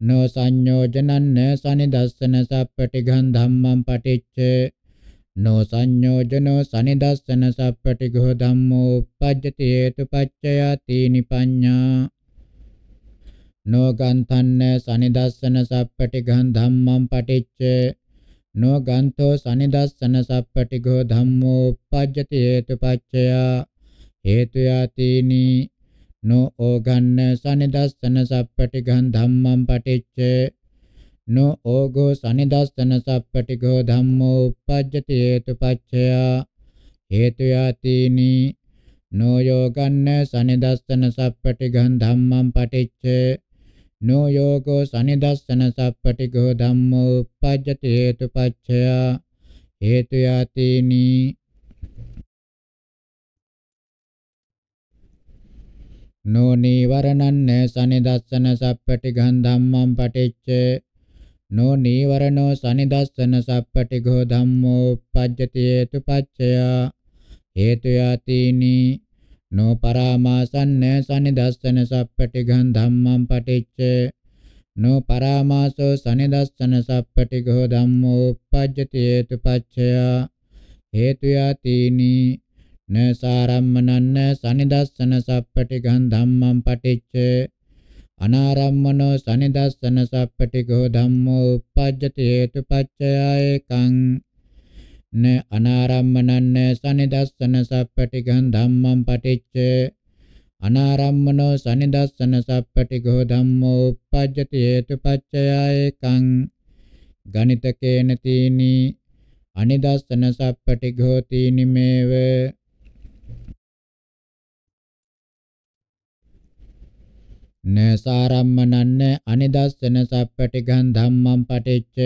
නෝ සංයෝජනං න සනිදස්සන සප්පටිඝං ධම්මං පටිච්ච නෝ සංයෝජනෝ සනිදස්සන සප්පටිඝෝ ධම්මෝ uppajjati hetupaccaya tini paඤ්ඤා නෝ ගන්තන්න සනිදස්සන සප්පටිඝං ධම්මං පටිච්ච නෝ ගන්තෝ සනිදස්සන සප්පටිඝෝ ධම්මෝ uppajjati hetupaccaya හේතු යතිනි නෝ ඕගන්න සනිදස්සන සප්පටිඝං ධම්මං පටිච්ච නෝ ඕගෝ සනිදස්සන සප්පටිඝෝ ධම්මෝ uppajjati හේතුපච්චයා හේතු යතිනි නෝ යෝගන්න සනිදස්සන සප්පටිඝං ධම්මං පටිච්ච නෝ යෝගෝ සනිදස්සන සප්පටිඝෝ ධම්මෝ uppajjati හේතුපච්චයා හේතු යතිනි නෝ නීවරණං සනිදස්සන සප්පටි ගන්ධම්මං පටිච්ච නෝ නීවරණෝ සනිදස්සන සප්පටි ගෝ ධම්මෝ පජ්ජති හේතුපච්චය හේතු යතිනි නෝ පරාමාසන්න සනිදස්සන සප්පටි ගන්ධම්මං පටිච්ච නෝ පරාමාසෝ සනිදස්සන සප්පටි ගෝ ධම්මෝ පජ්ජති හේතුපච්චය හේතු යතිනි න සාරම්මනන්න සනිදස්සන සප්පටිඝං ධම්මං පටිච්ච අනාරම්මනෝ සනිදස්සන සප්පටිඝෝ ධම්මෝ uppajjati hetupaccaya ekං න අනාරම්මනන්න සනිදස්සන සප්පටිඝං ධම්මං පටිච්ච අනාරම්මනෝ සනිදස්සන සප්පටිඝෝ ධම්මෝ uppajjati hetupaccaya ekං ගණිතකේන තීනි අනිදස්සන සප්පටිඝෝ තීනි මේව න සාරම්මනන්න අනිදස්සන සප්පටිඝං ධම්මං පටිච්ච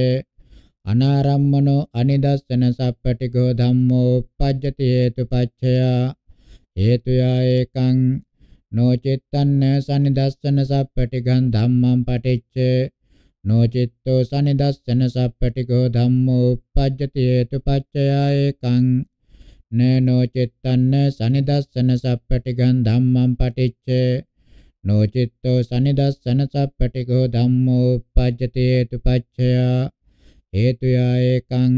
අනාරම්මනෝ අනිදස්සන සප්පටිඝෝ ධම්මෝ uppajjati හේතුපච්චය හේතුයා ඒකං නොචිත්තන්න සනිදස්සන සප්පටිඝං ධම්මං පටිච්ච නොචිත්තෝ සනිදස්සන සප්පටිඝෝ ධම්මෝ uppajjati හේතුපච්චය ඒකං නනෝ චිත්තන්න සනිදස්සන සප්පටිඝං ධම්මං පටිච්ච නොචිත්තෝ සනිදස්සන සප්පටිකෝ ධම්මෝ uppajjati hetupaccaya හේතුයා ඒකං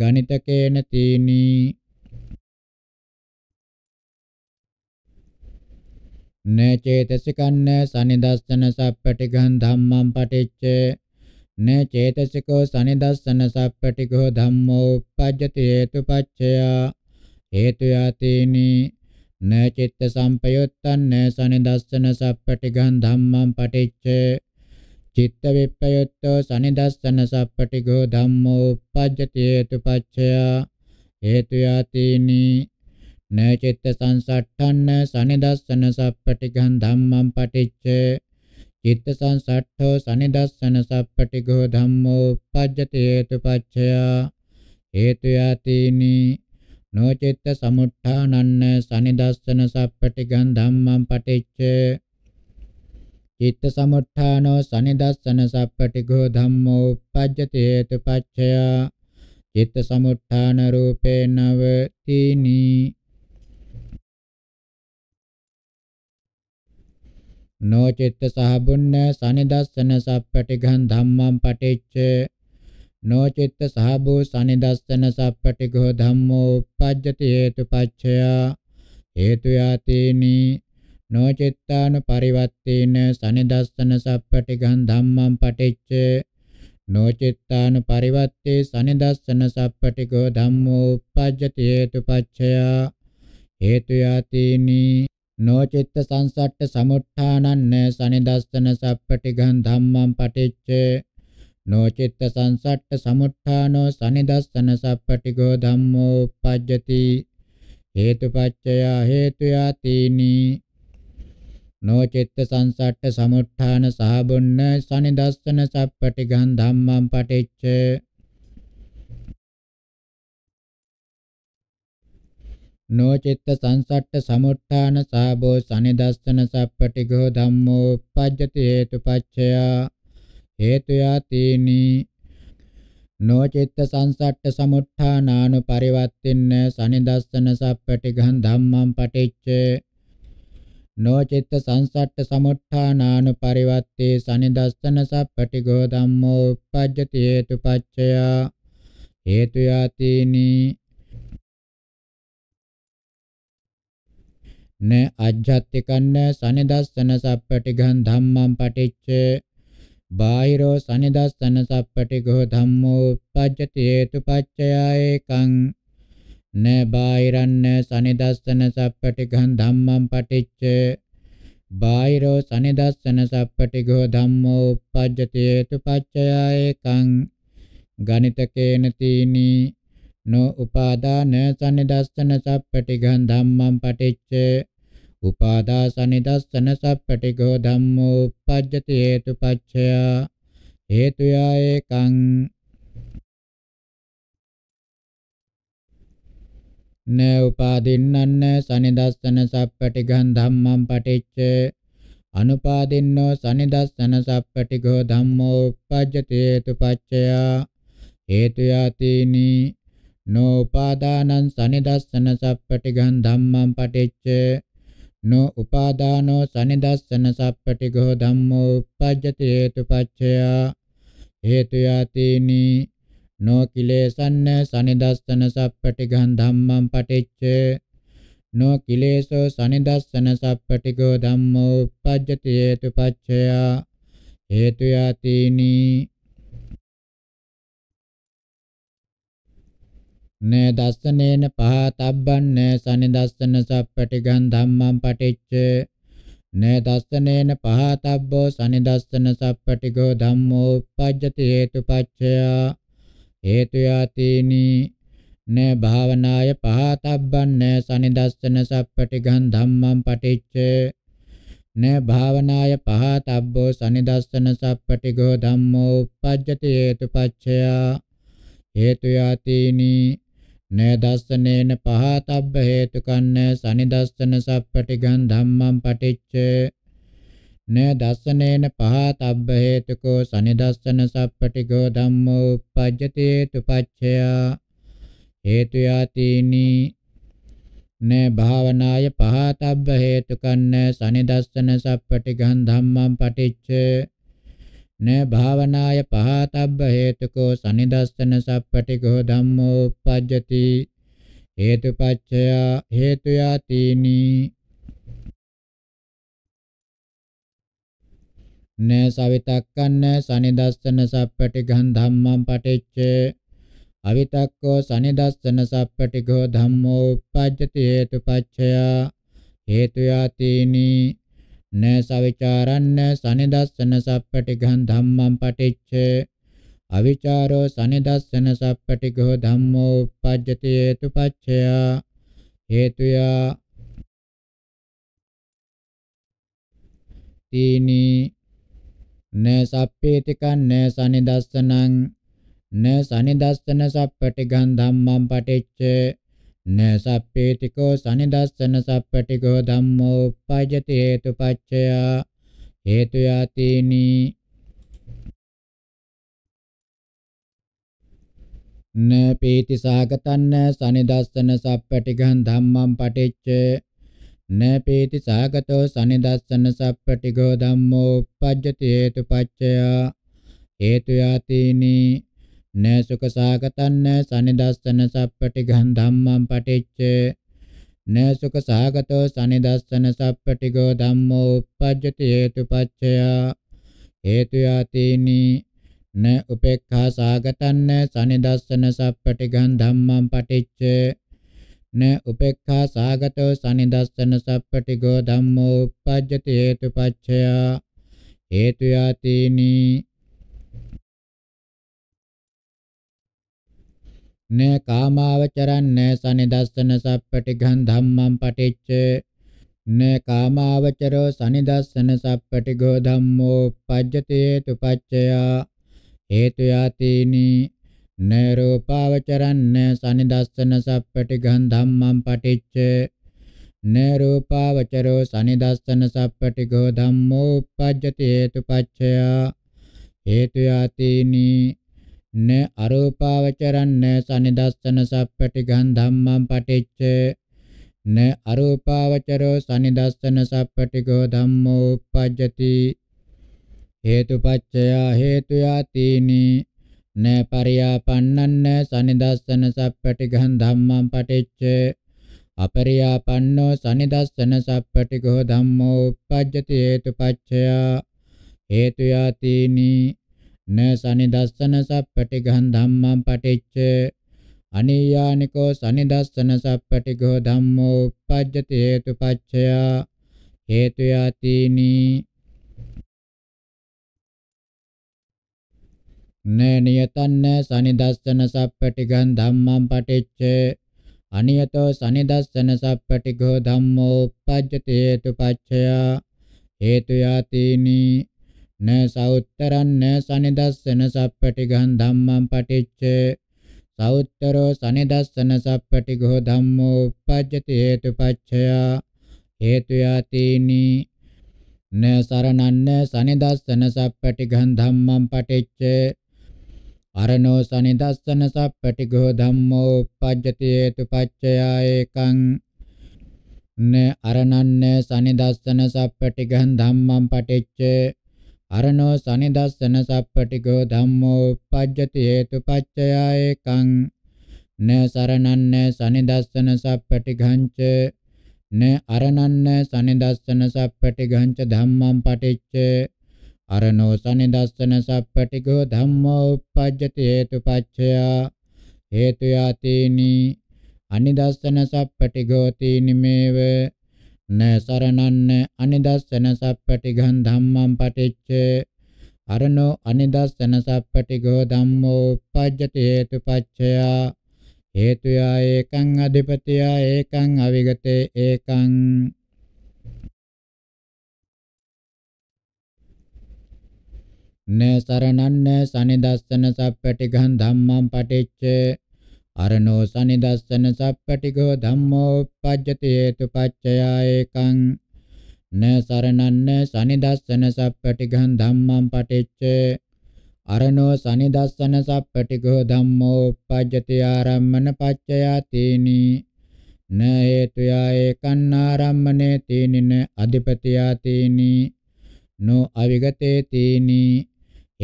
ගණිතකේන තීනි නචේතසිකන්න සනිදස්සන සප්පටිගං ධම්මං පටිච්ච නචේතසිකෝ සනිදස්සන සප්පටිගෝ ධම්මෝ uppajjati hetupaccaya හේතුයා තීනි න චිත්ත සම්පයුත්තං න සනිදස්සන සප්පටිගං ධම්මං පටිච්ච චිත්ත විප්පයුත්තෝ සනිදස්සන සප්පටිගෝ ධම්මෝ uppajjati hetupaccaya හේතු යතිනි න චිත්ත සංසට්ඨන්න සනිදස්සන සප්පටිගං ධම්මං පටිච්ච චිත්ත සංසට්ඨෝ සනිදස්සන සප්පටිගෝ ධම්මෝ uppajjati hetupaccaya හේතු යතිනි නොචිත්ත සමුත්ථානන්න සනිදස්සන සප්පටිගන් ධම්මං පටිච්ච චිත්ත සමුත්ථානෝ සනිදස්සන සප්පටිගෝ ධම්මෝ uppajjati hetupaccaya චිත්ත සමුත්ථාන රූපේන වතිනි නොචිත්ත සහබුන්න සනිදස්සන සප්පටිගන් ධම්මං පටිච්ච නොචිත්ත සහබෝ සනිදස්සන සප්පටිගෝ ධම්මෝ uppajjati හේතුපච්චයා හේතු යතේනි නොචිත්තාන පරිවත්තේන සනිදස්සන සප්පටිගං ධම්මං පටිච්ච නොචිත්තාන පරිවත්තේ සනිදස්සන සප්පටිගෝ ධම්මෝ uppajjati හේතුපච්චයා හේතු යතේනි නොචිත්ත සංසට්ඨ සමුත්ථානන්න සනිදස්සන සප්පටිගං ධම්මං පටිච්ච නොචිත්ත සංසට්ඨ සමුත්ථානෝ සනිදස්සන සප්පටිගෝ ධම්මෝ uppajjati හේතුපච්චය හේතු යතිනි නොචිත්ත සංසට්ඨ සමුත්ථාන සහබුන්න සනිදස්සන සප්පටිගං ධම්මං පටිච්ච නොචිත්ත සංසට්ඨ සමුත්ථාන සාබෝ සනිදස්සන සප්පටිගෝ ධම්මෝ uppajjati හේතුපච්චයා හේතුයා තීනි නොචිත්ත සංසට්ඨ සමුත්ථානානු පරිවත්තින්න සනිදස්සන සප්පටිඝං ධම්මං පටිච්ච නොචිත්ත සංසට්ඨ සමුත්ථානානු පරිවත්ති සනිදස්සන සප්පටිඝෝ ධම්මෝ uppajjati හේතුපච්චය හේතුයා තීනි න අජ්ජත්තිකන්න සනිදස්සන සප්පටිඝං ධම්මං පටිච්ච බාහිරෝ සනිදස්සන සප්පටිගෝ ධම්මෝ පජ්ජති හේතුපච්චයය එකං න බාහිරන්න සනිදස්සන සප්පටිගං ධම්මං පටිච්ච බාහිරෝ සනිදස්සන සප්පටිගෝ ධම්මෝ පජ්ජති හේතුපච්චයය එකං ගණිතකේන තීනි නො උපාදාන සනිදස්සන සප්පටිගං ධම්මං පටිච්ච උපාදාසනිදස්සන සප්පටිගෝ ධම්මෝ uppajjati හේතුපච්චය හේතුයා ඒකං න උපාදින්නන්න සනිදස්සන සප්පටිගං ධම්මං පටිච්ච අනුපාදින්නෝ සනිදස්සන සප්පටිගෝ ධම්මෝ uppajjati හේතුපච්චය හේතුයාතිනි නෝපාදානං සනිදස්සන සප්පටිගං ධම්මං පටිච්ච no upadano sanidassana sappatigo dhammo uppajjati hetupaccaya hetu yatini no kilesanna sanidassana sappatigan dhammam paticce no kileso sanidassana sappatigo dhammo uppajjati hetupaccaya hetu yatini න දස්සනේන පහතබ්බන් සනිදස්සන සප්පටිගන් ධම්මං පටිච්ච න දස්සනේන පහතබ්බෝ සනිදස්සන සප්පටිගෝ ධම්මෝ uppajjati හේතුපච්චය හේතු යතිනි න භාවනාය පහතබ්බන් සනිදස්සන සප්පටිගන් ධම්මං පටිච්ච න භාවනාය පහතබ්බෝ සනිදස්සන සප්පටිගෝ ධම්මෝ uppajjati හේතුපච්චය හේතු යතිනි න දස්සනේන පහතබ්බ හේතුකන්න සනිදස්සන සප්පටිගන් ධම්මං පටිච්ච න දස්සනේන පහතබ්බ හේතුකෝ සනිදස්සන සප්පටිගෝ ධම්මෝ uppajjati tupaccaya හේතු යතිනි න භාවනාය පහතබ්බ හේතුකන්න සනිදස්සන සප්පටිගන් ධම්මං පටිච්ච න භාවනාය පහතබ්බ හේතුකෝ සනිදස්සන සප්පටිකෝ ධම්මෝ uppajjati හේතුපච්චය හේතු යතිනි න සවිතක්කන්න සනිදස්සන සප්පටිඝං ධම්මං පටිච්ච අවිතක්කෝ සනිදස්සන සප්පටිඝෝ ධම්මෝ uppajjati හේතුපච්චය හේතු යතිනි න සවිචාරන්න සනිදස්සන සප්පටිඝං ධම්මං පටිච්ච අවිචාරෝ සනිදස්සන සප්පටිඝෝ ධම්මෝ uppajjati හේතුපච්චය හේතුය තීනි න සප්පේතිකං න සනිදස්සනං න සනිදස්සන සප්පටිඝං ධම්මං පටිච්ච න සප්පේතිකෝ සනිදස්සන සප්පටිකෝ ධම්මෝ uppajjati හේතුපච්චය හේතු යතිනි න පීති සාගතන්න සනිදස්සන සප්පටිගං ධම්මං පටිච්ච න පීති සාගතෝ සනිදස්සන සප්පටිගෝ ධම්මෝ uppajjati හේතුපච්චය හේතු යතිනි නෑ සුඛ සාගතං නෑ සනිදස්සන සප්පටිඝං ධම්මං පටිච්ච නෑ සුඛ සාගතෝ සනිදස්සන සප්පටිඝෝ ධම්මෝ uppajjati හේතුපච්චය හේතු යතිනි න උපේක්ඛා සාගතං න සනිදස්සන සප්පටිඝං ධම්මං පටිච්ච න උපේක්ඛා සාගතෝ සනිදස්සන සප්පටිඝෝ ධම්මෝ uppajjati හේතුපච්චය හේතු යතිනි න කාමාවචරං න සනිදස්සන සප්පටිඝං ධම්මං පටිච්ච න කාමාවචරෝ සනිදස්සන සප්පටිඝෝ ධම්මෝ පජ්ජති හේතුපච්චය හේතු යතිනි න රූපාවචරං න සනිදස්සන සප්පටිඝං ධම්මං පටිච්ච න රූපාවචරෝ සනිදස්සන සප්පටිඝෝ ධම්මෝ පජ්ජති හේතුපච්චය හේතු යතිනි න අරූපාවචරං න සනිදස්සන සප්පටිඝං ධම්මං පටිච්ච න අරූපාවචරෝ සනිදස්සන සප්පටිඝෝ ධම්මෝ uppajjati හේතුපච්චය හේතු යාතිනි න පරියාපන්නන්න සනිදස්සන සප්පටිඝං ධම්මං පටිච්ච අපරියාපන්නෝ සනිදස්සන සප්පටිඝෝ ධම්මෝ uppajjati හේතුපච්චය හේතු යාතිනි න සනිදස්සන සප්පටිඝං ධම්මං පටිච්ච අනියානිකෝ සනිදස්සන සප්පටිඝෝ ධම්මෝ uppajjati hetupaccaya හේතු යතිනි නේනියතන්න සනිදස්සන සප්පටිඝං ධම්මං පටිච්ච අනියතෝ සනිදස්සන සප්පටිඝෝ ධම්මෝ uppajjati hetupaccaya හේතු යතිනි න සෞත්තරං න සනිදස්සන සප්පටිඝං ධම්මං පටිච්ච සෞත්තරෝ සනිදස්සන සප්පටිඝෝ ධම්මෝ uppajjati හේතුපච්චය හේතු යතිනි න සරණං න සනිදස්සන සප්පටිඝං ධම්මං පටිච්ච අරණෝ සනිදස්සන සප්පටිඝෝ ධම්මෝ uppajjati හේතුපච්චය ඒකං න අරණං න සනිදස්සන සප්පටිඝං ධම්මං පටිච්ච අරණෝ සනිදස්සන සප්පටිගෝ ධම්මෝ uppajjati hetupaccaya ekang න සරණන්න සනිදස්සන සප්පටි ඝංච න අරණන්න සනිදස්සන සප්පටි ඝංච ධම්මං පටිච්ච අරණෝ සනිදස්සන සප්පටිගෝ ධම්මෝ uppajjati hetupaccaya හේතු යාතේනි අනිදස්සන සප්පටිගෝ තීනිමේව න සරණන්න අනිදස්සන සප්පටිඝං ධම්මං පටිච්ච අරණෝ අනිදස්සන සප්පටිඝෝ ධම්මෝ uppajjati hetupaccaya හේතුයා ඒකං අධිපතියා ඒකං අවිගතේ ඒකං න සරණන්න සනිදස්සන සප්පටිඝං ධම්මං පටිච්ච අරණෝ සනිදස්සන සප්පටිගෝ ධම්මෝ uppajjati hetupaccaya ekaṃ න සරණන්න සනිදස්සන සප්පටිගං ධම්මං පටිච්ච අරණෝ සනිදස්සන සප්පටිගෝ ධම්මෝ uppajjati ආරම්මන පච්චයාතේනි න හේතුයා ඒකං ආරම්මනේ තේනින අධිපතියාතේනි නෝ අවිගතේ තේනි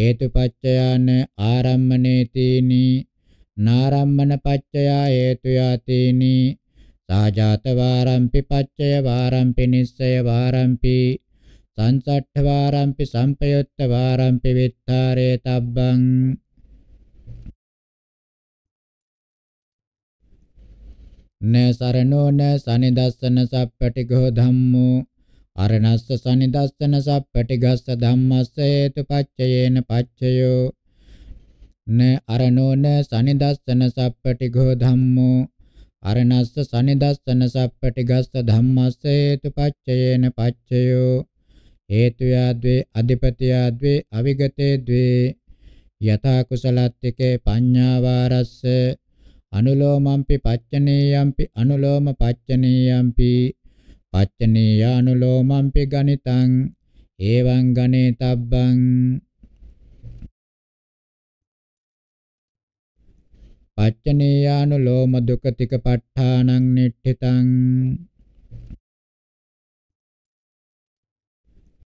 හේතුපච්චයාන ආරම්මනේ තේනි නාරම්මන පච්චයා හේතු යතිනි සාජාත වාරම්පි පච්චය වාරම්පි නිස්සය වාරම්පි සංසට්ඨ වාරම්පි සම්පයුත්ත වාරම්පි විත්තරේ තබ්බං නසරණෝ නසනිදස්සන සප්පටිගෝ ධම්මෝ අරණස්ස සනිදස්සන සප්පටිගස්ස ධම්මස්ස හේතුපච්චයේන පච්චයෝ න අරණෝන සනිදස්සන සප්පටිඝෝ ධම්මෝ අරණස්ස සනිදස්සන සප්පටිගස්ස ධම්මස්ස හේතුපච්චයේන පච්චයෝ හේතුයා ද්වේ අධිපතියා ද්වේ අවිගතේ ද්වේ යථා කුසලත්තිකේ පඤ්ඤාවාරස්ස අනුලෝමම්පි පච්චනීයම්පි අනුලෝම පච්චනීයම්පි පච්චනීයානුලෝමම්පි ගණිතං එවං ගණේතබ්බං පච්චනේයානුලෝම දුක්ඛ තික ප ဋ ාණං නිට්ඨිතං